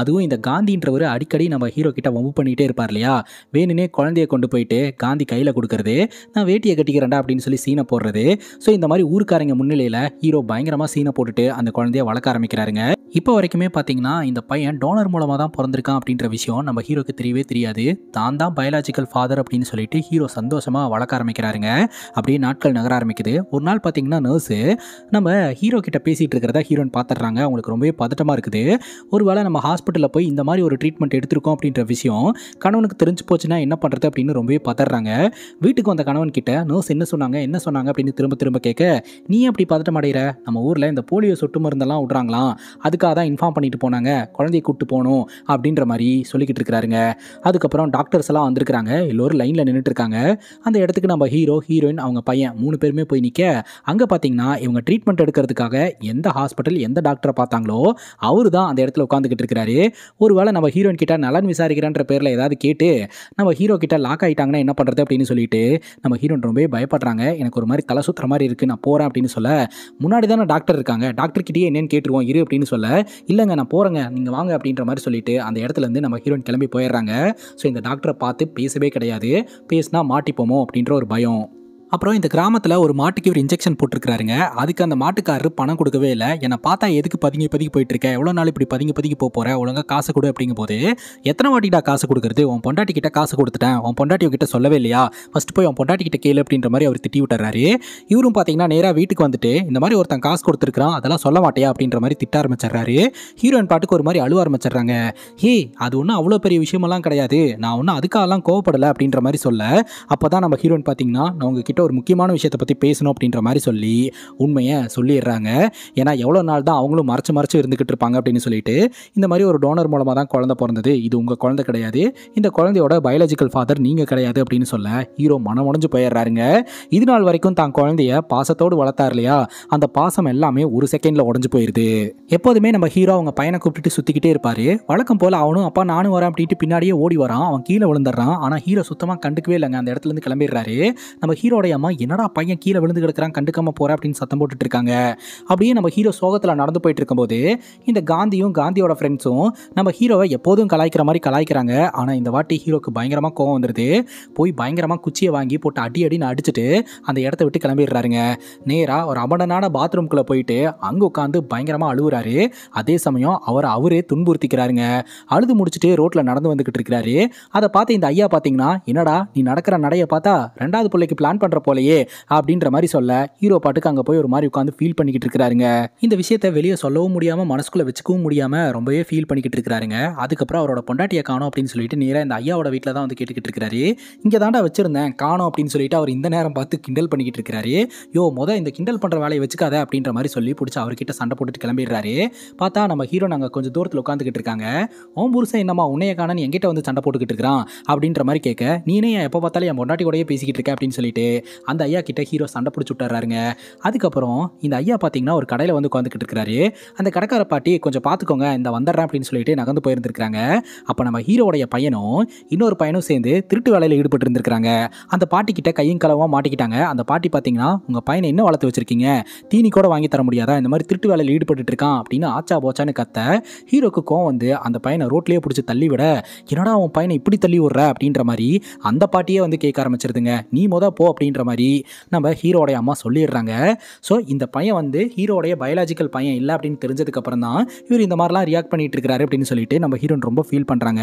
அதுவும் இந்த காந்தின்றவர் அடிக்கடி நம்ம ஹீரோ கிட்ட வம்பு பண்ணிகிட்டே இருப்பார் இல்லையா வேணுனே குழந்தைய கொண்டு போயிட்டு காந்தி கையில் கொடுக்கறது நான் வேட்டியை கட்டிக்கிறேன்டா அப்படின்னு சொல்லி சீனை போடுறது ஸோ இந்த மாதிரி ஊருக்காரங்க முன்னிலையில் ஹீரோ பயங்கரமாக சீனை போட்டுட்டு அந்த குழந்தைய வளர்க்க ஆரம்பிக்கிறாருங்க இப்போ வரைக்குமே பார்த்தீங்கன்னா இந்த பையன் டோனர் மூலமாக தான் பிறந்திருக்கான் அப்படின்ற விஷயம் நம்ம ஹீரோக்கு தெரியவே தெரியாது தான் தான் பயாலாஜிக்கல் ஃபாதர் அப்படின்னு சொல்லிட்டு ஹீரோ சந்தோஷமாக வளர்க்க ஆரம்பிக்கிறாருங்க அப்படியே நாட்கள் நகர ஆரம்பிக்குது ஒரு நாள் பார்த்தீங்கன்னா நர்ஸு நம்ம ஹீரோ ஹீரோ கிட்ட பேசிகிட்டு இருக்கிறத ஹீரோயின் பார்த்துட்றாங்க அவங்களுக்கு ரொம்பவே பதட்டமாக இருக்குது ஒருவேளை நம்ம ஹாஸ்பிட்டலில் போய் இந்த மாதிரி ஒரு ட்ரீட்மெண்ட் எடுத்திருக்கோம் அப்படின்ற விஷயம் கணவனுக்கு தெரிஞ்சு போச்சுன்னா என்ன பண்ணுறது அப்படின்னு ரொம்பவே பதறாங்க வீட்டுக்கு வந்த கணவன் கிட்ட நர்ஸ் என்ன சொன்னாங்க என்ன சொன்னாங்க அப்படின்னு திரும்ப திரும்ப கேட்க நீ அப்படி பதட்டம் அடைகிற நம்ம ஊரில் இந்த போலியோ சொட்டு மருந்தெல்லாம் விட்றாங்களாம் அதுக்காக தான் இன்ஃபார்ம் பண்ணிட்டு போனாங்க குழந்தைய கூப்பிட்டு போகணும் அப்படின்ற மாதிரி சொல்லிக்கிட்டு இருக்கிறாருங்க அதுக்கப்புறம் டாக்டர்ஸ் எல்லாம் வந்திருக்கிறாங்க எல்லோரும் லைனில் நின்றுட்டு இருக்காங்க அந்த இடத்துக்கு நம்ம ஹீரோ ஹீரோயின் அவங்க பையன் மூணு பேருமே போய் நிற்க அங்கே பார்த்தீங்கன்னா இவங்க ட்ரீட்மெண்ட் எடுக்கிறதுக்காக ட்ரீட்மெண்ட்டுக்காக எந்த ஹாஸ்பிட்டல் எந்த டாக்டரை பார்த்தாங்களோ அவரு தான் அந்த இடத்துல உட்காந்துக்கிட்டு இருக்கிறாரு ஒருவேளை நம்ம ஹீரோயின் கிட்ட நலன் விசாரிக்கிறன்ற பேரில் ஏதாவது கேட்டு நம்ம ஹீரோ கிட்ட லாக் ஆகிட்டாங்கன்னா என்ன பண்ணுறது அப்படின்னு சொல்லிட்டு நம்ம ஹீரோயின் ரொம்பவே பயப்படுறாங்க எனக்கு ஒரு மாதிரி தலை சுற்றுற மாதிரி இருக்குது நான் போகிறேன் அப்படின்னு சொல்ல முன்னாடி தானே டாக்டர் இருக்காங்க டாக்டர்கிட்டயே என்னென்னு கேட்டுருவோம் இரு அப்படின்னு சொல்ல இல்லைங்க நான் போகிறேங்க நீங்கள் வாங்க அப்படின்ற மாதிரி சொல்லிட்டு அந்த இடத்துலேருந்து நம்ம ஹீரோயின் கிளம்பி போயிடுறாங்க ஸோ இந்த டாக்டரை பார்த்து பேசவே கிடையாது பேசினா மாட்டிப்போமோ அப்படின்ற ஒரு பயம் அப்புறம் இந்த கிராமத்தில் ஒரு மாட்டுக்கு இவர் இன்ஜெக்ஷன் போட்டிருக்காருங்க அதுக்கு அந்த மாட்டுக்காரரு பணம் கொடுக்கவே இல்லை என்னை பார்த்தா எதுக்கு பதுங்கி பதுங்கி போயிட்டு இருக்க எவ்வளோ நாள் இப்படி பதுங்கி பதுங்கி போக போகிறேன் ஒழுங்காக காசு கொடு அப்படிங்கும் போது எத்தனை வாட்டிக்கிட்ட காசு கொடுக்குறது உன் பொண்டாட்டி கிட்ட காசு கொடுத்துட்டேன் உன் பொண்டாட்டி கிட்ட சொல்லவே இல்லையா ஃபஸ்ட்டு போய் உன் பொண்டாட்டி கிட்ட கேளு அப்படின்ற மாதிரி அவர் திட்டி விட்டுறாரு இவரும் பார்த்தீங்கன்னா நேராக வீட்டுக்கு வந்துட்டு இந்த மாதிரி ஒருத்தன் காசு கொடுத்துருக்கான் அதெல்லாம் சொல்ல மாட்டேயா அப்படின்ற மாதிரி திட்ட ஆரம்பிச்சிடுறாரு ஹீரோயின் பாட்டுக்கு ஒரு மாதிரி அழுவ ஆரம்பிச்சிடுறாங்க ஹே அது ஒன்றும் அவ்வளோ பெரிய விஷயமெல்லாம் கிடையாது நான் ஒன்றும் அதுக்காகலாம் கோவப்படலை அப்படின்ற மாதிரி சொல்ல அப்போ தான் நம்ம ஹீரோயின் பார்த்தீங்கன்னா நான் உங்ககிட்ட உங்ககிட்ட ஒரு முக்கியமான விஷயத்தை பற்றி பேசணும் அப்படின்ற மாதிரி சொல்லி உண்மையை சொல்லிடுறாங்க ஏன்னா எவ்வளோ நாள் தான் அவங்களும் மறைச்சு மறைச்சு இருந்துக்கிட்டு இருப்பாங்க அப்படின்னு சொல்லிட்டு இந்த மாதிரி ஒரு டோனர் மூலமாக தான் குழந்தை பிறந்தது இது உங்கள் குழந்தை கிடையாது இந்த குழந்தையோட பயாலஜிக்கல் ஃபாதர் நீங்கள் கிடையாது அப்படின்னு சொல்ல ஹீரோ மனம் உடஞ்சு போயிடுறாருங்க இது நாள் வரைக்கும் தான் குழந்தைய பாசத்தோடு வளர்த்தார் இல்லையா அந்த பாசம் எல்லாமே ஒரு செகண்டில் உடஞ்சு போயிடுது எப்போதுமே நம்ம ஹீரோ அவங்க பையனை கூப்பிட்டு சுற்றிக்கிட்டே இருப்பார் வழக்கம் போல் அவனும் அப்பா நானும் வரேன் அப்படின்ட்டு பின்னாடியே ஓடி வரான் அவன் கீழே விழுந்துடுறான் ஆனால் ஹீரோ சுத்தமாக கண்டுக்கவே இல்லைங்க அந்த இடத்துலேருந்து கிளம்பிடுறாரு நம்ம ஹீரோட அம்மா என்னடா பையன் கீழே விழுந்து கிடக்கிறான் கண்டுக்காம போற அப்படின்னு சத்தம் போட்டுட்டு இருக்காங்க அப்படியே நம்ம ஹீரோ சோகத்தில் நடந்து போயிட்டு இருக்கும்போது இந்த காந்தியும் காந்தியோட ஃப்ரெண்ட்ஸும் நம்ம ஹீரோவை எப்போதும் கலாய்க்கிற மாதிரி கலாய்க்கிறாங்க ஆனால் இந்த வாட்டி ஹீரோக்கு பயங்கரமாக கோவம் வந்துடுது போய் பயங்கரமாக குச்சியை வாங்கி போட்டு அடி அடி அடிச்சுட்டு அந்த இடத்த விட்டு கிளம்பிடுறாருங்க நேராக ஒரு அமடனான பாத்ரூம்குள்ளே போயிட்டு அங்கே உட்காந்து பயங்கரமாக அழுகுறாரு அதே சமயம் அவரை அவரே துன்புறுத்திக்கிறாருங்க அழுது முடிச்சுட்டு ரோட்டில் நடந்து வந்துக்கிட்டு இருக்கிறாரு அதை பார்த்து இந்த ஐயா பார்த்தீங்கன்னா என்னடா நீ நடக்கிற நடையை பார்த்தா ரெண்டாவது பிள்ளைக்கு பிளான் பண்ணுற பண்ணுற போலயே அப்படின்ற மாதிரி சொல்ல ஹீரோ பாட்டுக்கு அங்கே போய் ஒரு மாதிரி உட்காந்து ஃபீல் பண்ணிக்கிட்டு இருக்கிறாருங்க இந்த விஷயத்த வெளியே சொல்லவும் முடியாமல் மனசுக்குள்ளே வச்சுக்கவும் முடியாமல் ரொம்பவே ஃபீல் பண்ணிக்கிட்டு இருக்கிறாருங்க அதுக்கப்புறம் அவரோட பொண்டாட்டியை காணும் அப்படின்னு சொல்லிட்டு நேரம் இந்த ஐயாவோட வீட்டில் தான் வந்து கேட்டுக்கிட்டு இருக்கிறாரு இங்க தாண்டா வச்சிருந்தேன் காணும் அப்படின்னு சொல்லிட்டு அவர் இந்த நேரம் பார்த்து கிண்டல் பண்ணிக்கிட்டு இருக்கிறாரு யோ மொதல் இந்த கிண்டல் பண்ணுற வேலையை வச்சுக்காத அப்படின்ற மாதிரி சொல்லி பிடிச்சி அவர்கிட்ட சண்டை போட்டுட்டு கிளம்பிடுறாரு பார்த்தா நம்ம ஹீரோ நாங்கள் கொஞ்சம் தூரத்தில் உட்காந்துக்கிட்டு இருக்காங்க ஓம் புருஷன் என்னம்மா உன்னைய காணன்னு எங்கிட்ட வந்து சண்டை போட்டுக்கிட்டு இருக்கிறான் அப்படின்ற மாதிரி கேட்க நீனே எப்போ பார்த்தாலும் என் பொண்டாட்டி கூடயே பேசிக்கிட்டு இருக்க அப்படின்னு சொல்லிட்டு அந்த ஐயா கிட்ட ஹீரோ சண்டை பிடிச்சி விட்டுறாருங்க அதுக்கப்புறம் இந்த ஐயா பார்த்தீங்கன்னா ஒரு கடையில் வந்து உட்காந்துக்கிட்டு இருக்கிறாரு அந்த கடைக்கார பாட்டி கொஞ்சம் பார்த்துக்கோங்க இந்த வந்துடுறேன் அப்படின்னு சொல்லிட்டு நகர்ந்து போயிருந்திருக்காங்க அப்போ நம்ம ஹீரோடைய பையனும் இன்னொரு பையனும் சேர்ந்து திருட்டு வேலையில் ஈடுபட்டு இருந்திருக்காங்க அந்த பாட்டி கிட்ட கையும் கலவாக மாட்டிக்கிட்டாங்க அந்த பாட்டி பார்த்தீங்கன்னா உங்கள் பையனை என்ன வளர்த்து வச்சிருக்கீங்க தீனி கூட வாங்கி தர முடியாதா இந்த மாதிரி திருட்டு வேலையில் ஈடுபட்டு இருக்கான் அப்படின்னு ஆச்சா போச்சான்னு கத்த ஹீரோக்கு கோவம் வந்து அந்த பையனை ரோட்லேயே பிடிச்சி தள்ளி விட என்னடா உன் பையனை இப்படி தள்ளி விடுற அப்படின்ற மாதிரி அந்த பாட்டியே வந்து கேட்க ஆரம்பிச்சிருதுங்க நீ மொதல் போ அப்படின்ற அப்படின்ற மாதிரி நம்ம ஹீரோடைய அம்மா சொல்லிடுறாங்க ஸோ இந்த பையன் வந்து ஹீரோடைய பயாலஜிக்கல் பையன் இல்லை அப்படின்னு தெரிஞ்சதுக்கப்புறம் தான் இவர் இந்த மாதிரிலாம் ரியாக்ட் பண்ணிகிட்டு இருக்காரு அப்படின்னு சொல்லிட்டு நம்ம ஹீரோன் ரொம்ப ஃபீல் பண்ணுறாங்க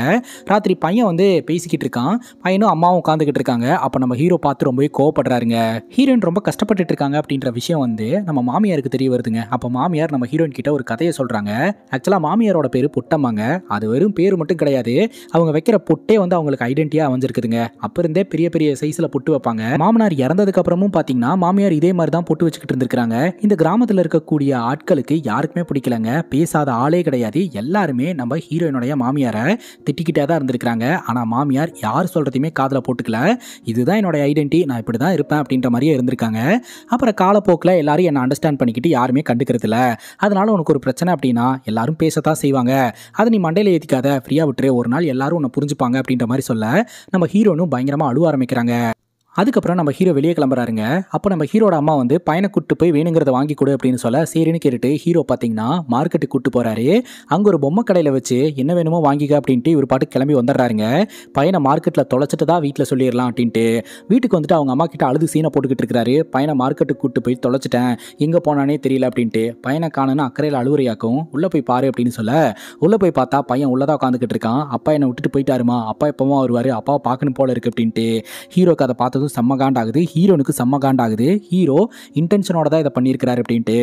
ராத்திரி பையன் வந்து பேசிக்கிட்டு இருக்கான் பையனும் அம்மாவும் உட்காந்துக்கிட்டு இருக்காங்க அப்போ நம்ம ஹீரோ பார்த்து ரொம்பவே கோவப்படுறாருங்க ஹீரோயின் ரொம்ப கஷ்டப்பட்டுட்டு இருக்காங்க அப்படின்ற விஷயம் வந்து நம்ம மாமியாருக்கு தெரிய வருதுங்க அப்போ மாமியார் நம்ம ஹீரோயின் கிட்ட ஒரு கதையை சொல்கிறாங்க ஆக்சுவலாக மாமியாரோட பேர் புட்டம்மாங்க அது வெறும் பேர் மட்டும் கிடையாது அவங்க வைக்கிற புட்டே வந்து அவங்களுக்கு ஐடென்டிட்டியாக அமைஞ்சிருக்குதுங்க அப்போ இருந்தே பெரிய பெரிய சைஸில் புட்டு வைப்பாங்க மாமனார் இறந்ததுக்கு அப்புறமும் பார்த்தீங்கன்னா மாமியார் இதே மாதிரி தான் போட்டு வச்சுக்கிட்டு இருந்திருக்காங்க இந்த கிராமத்தில் இருக்கக்கூடிய ஆட்களுக்கு யாருக்குமே பிடிக்கலங்க பேசாத ஆளே கிடையாது எல்லாருமே நம்ம ஹீரோயினுடைய மாமியாரை திட்டிக்கிட்டே தான் இருந்திருக்காங்க ஆனால் மாமியார் யார் சொல்கிறதையுமே காதில் போட்டுக்கல இதுதான் என்னோடய ஐடென்டி நான் இப்படி தான் இருப்பேன் அப்படின்ற மாதிரியே இருந்திருக்காங்க அப்புறம் காலப்போக்கில் எல்லாரும் என்னை அண்டர்ஸ்டாண்ட் பண்ணிக்கிட்டு யாருமே கண்டுக்கிறதில்ல அதனால் உனக்கு ஒரு பிரச்சனை அப்படின்னா எல்லாரும் பேசத்தான் செய்வாங்க அதை நீ மண்டையில் ஏற்றிக்காத ஃப்ரீயாக விட்டுரு ஒரு நாள் எல்லாரும் உன்னை புரிஞ்சுப்பாங்க அப்படின்ற மாதிரி சொல்ல நம்ம ஹீரோனும் பயங்கரமாக அழுவ ஆரம்பிக்கிறாங்க அதுக்கப்புறம் நம்ம ஹீரோ வெளியே கிளம்புறாருங்க அப்போ நம்ம ஹீரோட அம்மா வந்து பையனை கூட்டு போய் வேணுங்கிறத வாங்கி கொடு அப்படின்னு சொல்ல சரின்னு கேட்டுட்டு ஹீரோ பார்த்தீங்கன்னா மார்க்கெட்டுக்கு கூட்டு போறாரு அங்கே ஒரு பொம்மை கடையில் வச்சு என்ன வேணுமோ வாங்கிக்க அப்படின்ட்டு இவர் பாட்டு கிளம்பி வந்துடுறாருங்க பையனை மார்க்கெட்டில் தொலைச்சிட்டு தான் வீட்டில் சொல்லிடலாம் அப்படின்ட்டு வீட்டுக்கு வந்துட்டு அவங்க அம்மா கிட்ட அழுது சீனை போட்டுக்கிட்டு இருக்கிறாரு பையனை மார்க்கெட்டுக்கு கூட்டு போய் தொலைச்சிட்டேன் எங்கே போனானே தெரியல அப்படின்ட்டு பையனை காணுன்னு அக்கறையில் அழுவறையாக்கும் உள்ளே போய் பாரு அப்படின்னு சொல்ல உள்ளே போய் பார்த்தா பையன் உள்ளதாக உட்காந்துக்கிட்டு இருக்கான் அப்பா என்னை விட்டுட்டு போயிட்டாருமா அப்பா எப்பவும் வருவார் அப்பாவை பார்க்கணும் போல இருக்கு அப்படின்ட்டு ஹீரோக்கு அதை பார்த்து பார்த்ததும் செம்ம காண்டாகுது ஹீரோனுக்கு செம்ம காண்டாகுது ஹீரோ இன்டென்ஷனோட தான் இதை பண்ணியிருக்கிறாரு அப்படின்ட்டு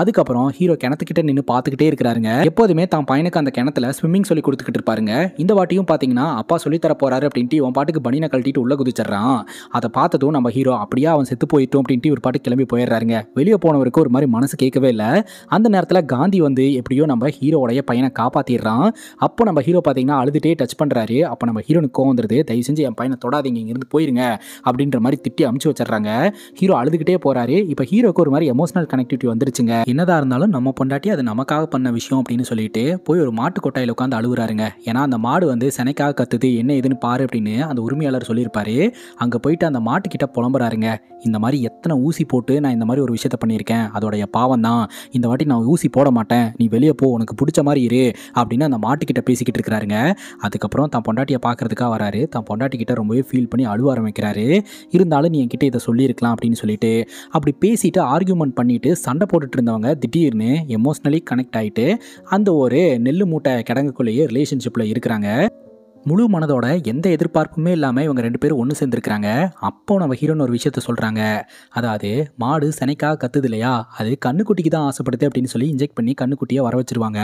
அதுக்கப்புறம் ஹீரோ கிணத்துக்கிட்ட நின்று பார்த்துக்கிட்டே இருக்கிறாருங்க எப்போதுமே தான் பையனுக்கு அந்த கிணத்துல ஸ்விம்மிங் சொல்லி கொடுத்துக்கிட்டு இருப்பாருங்க இந்த வாட்டியும் பார்த்தீங்கன்னா அப்பா சொல்லித்தர போறாரு அப்படின்ட்டு இவன் பாட்டுக்கு பனினை கழட்டிட்டு உள்ள குதிச்சிடறான் அதை பார்த்ததும் நம்ம ஹீரோ அப்படியே அவன் செத்து போயிட்டோம் அப்படின்ட்டு ஒரு பாட்டு கிளம்பி போயிடுறாருங்க வெளியே போனவருக்கு ஒரு மாதிரி மனசு கேட்கவே இல்லை அந்த நேரத்தில் காந்தி வந்து எப்படியோ நம்ம ஹீரோடைய பையனை காப்பாற்றிடுறான் அப்போ நம்ம ஹீரோ பார்த்தீங்கன்னா அழுதுகிட்டே டச் பண்ணுறாரு அப்போ நம்ம ஹீரோனுக்கு கோவம் வந்துருது தயவு செஞ்சு என் பையனை தொடாதீங்க இங்கேருந்து போயிருங்க அப்படி அப்படின்ற மாதிரி திட்டி அமுச்சு வச்சிடறாங்க ஹீரோ அழுதுகிட்டே போறாரு இப்போ ஹீரோக்கு ஒரு மாதிரி எமோஷனல் கனெக்டிவிட்டி வந்துருச்சுங்க என்னதா இருந்தாலும் நம்ம பொண்டாட்டி அது நமக்காக பண்ண விஷயம் அப்படின்னு சொல்லிட்டு போய் ஒரு மாட்டு கொட்டாயில உட்காந்து அழுகுறாருங்க ஏன்னா அந்த மாடு வந்து செனைக்காக கத்துது என்ன ஏதுன்னு பாரு அப்படின்னு அந்த உரிமையாளர் சொல்லியிருப்பாரு அங்கே போயிட்டு அந்த மாட்டுக்கிட்ட புலம்புறாருங்க இந்த மாதிரி எத்தனை ஊசி போட்டு நான் இந்த மாதிரி ஒரு விஷயத்த பண்ணியிருக்கேன் அதோடைய பாவம் தான் இந்த வாட்டி நான் ஊசி போட மாட்டேன் நீ வெளியே போ உனக்கு பிடிச்ச மாதிரி இரு அப்படின்னு அந்த மாட்டுக்கிட்ட பேசிக்கிட்டு இருக்கிறாருங்க அதுக்கப்புறம் தான் பொண்டாட்டியை பார்க்கறதுக்காக வராரு தான் பொண்டாட்டிக்கிட்ட ரொம்பவே ஃபீல் பண்ணி அழுவ ஆரம்பிக்கிறாரு இருந்தாலும் நீ என்கிட்ட இதை சொல்லியிருக்கலாம் அப்படின்னு சொல்லிட்டு அப்படி பேசிட்டு ஆர்கியூமெண்ட் பண்ணிட்டு சண்டை போட்டுட்டு இருந்தவங்க திடீர்னு எமோஷ்னலி கனெக்ட் ஆகிட்டு அந்த ஒரு நெல் மூட்டை கிடங்குக்குள்ளேயே ரிலேஷன்ஷிப்பில் இருக்கிறாங்க முழு மனதோட எந்த எதிர்பார்ப்புமே இல்லாமல் இவங்க ரெண்டு பேரும் ஒன்று சேர்ந்துருக்கிறாங்க அப்போ நம்ம ஹீரோன்னு ஒரு விஷயத்த சொல்கிறாங்க அதாவது மாடு செனைக்காக கத்துது இல்லையா அது கண்ணுக்குட்டிக்கு தான் ஆசைப்படுது அப்படின்னு சொல்லி இன்ஜெக்ட் பண்ணி கண்ணுக்குட்டியை வர வச்சுருவாங்க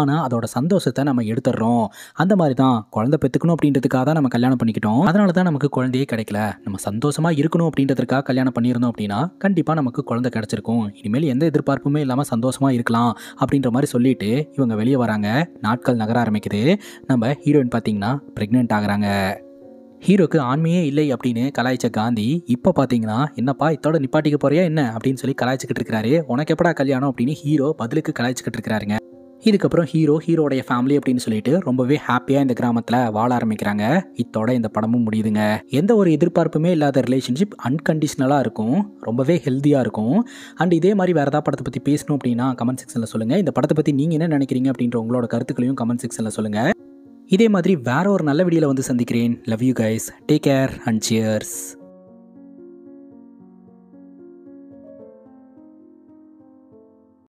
ஆனால் அதோட சந்தோஷத்தை நம்ம எடுத்துடுறோம் அந்த மாதிரி தான் குழந்தை பெற்றுக்கணும் அப்படின்றதுக்காக தான் நம்ம கல்யாணம் பண்ணிக்கிட்டோம் அதனால தான் நமக்கு குழந்தையே கிடைக்கல நம்ம சந்தோஷமாக இருக்கணும் அப்படின்றதுக்காக கல்யாணம் பண்ணியிருந்தோம் அப்படின்னா கண்டிப்பாக நமக்கு குழந்தை கிடச்சிருக்கும் இனிமேல் எந்த எதிர்பார்ப்புமே இல்லாமல் சந்தோஷமாக இருக்கலாம் அப்படின்ற மாதிரி சொல்லிட்டு இவங்க வெளியே வராங்க நாட்கள் நகர ஆரம்பிக்குது நம்ம ஹீரோயின் பார்த்தீங்கன்னா ப்ரெக்னென்ட் ஆகிறாங்க ஹீரோக்கு ஆண்மையே இல்லை அப்படின்னு கலாய்ச்ச காந்தி இப்போ பார்த்தீங்கன்னா என்னப்பா இத்தோட நிப்பாட்டிக்க போறியா என்ன அப்படின்னு சொல்லி கலாய்ச்சிக்கிட்டு இருக்கிறாரு உனக்கு எப்படா கல்யாணம் அப்படின்னு ஹீரோ பதிலுக்கு கலாய்ச்சிக்கிட்டு இருக்காருங்க இதுக்கப்புறம் ஹீரோ ஹீரோடைய ஃபேமிலி அப்படின்னு சொல்லிட்டு ரொம்பவே ஹாப்பியாக இந்த கிராமத்தில் வாழ ஆரம்பிக்கிறாங்க இத்தோட இந்த படமும் முடியுதுங்க எந்த ஒரு எதிர்பார்ப்புமே இல்லாத ரிலேஷன்ஷிப் அன்கண்டிஷனலாக இருக்கும் ரொம்பவே ஹெல்த்தியாக இருக்கும் அண்ட் இதே மாதிரி வேறு ஏதாவது படத்தை பற்றி பேசணும் அப்படின்னா கமெண்ட் செக்ஷனில் சொல்லுங்கள் இந்த படத்தை பற்றி நீங்கள் என்ன நினைக்கிறீங்க அப்படின்ற உங்களோட கருத்துக்களையும் கமெண்ட் செக்ஷனில் சொல்லுங்கள் இதே மாதிரி வேற ஒரு நல்ல வீடியோவில் வந்து சந்திக்கிறேன் love you guys take care and cheers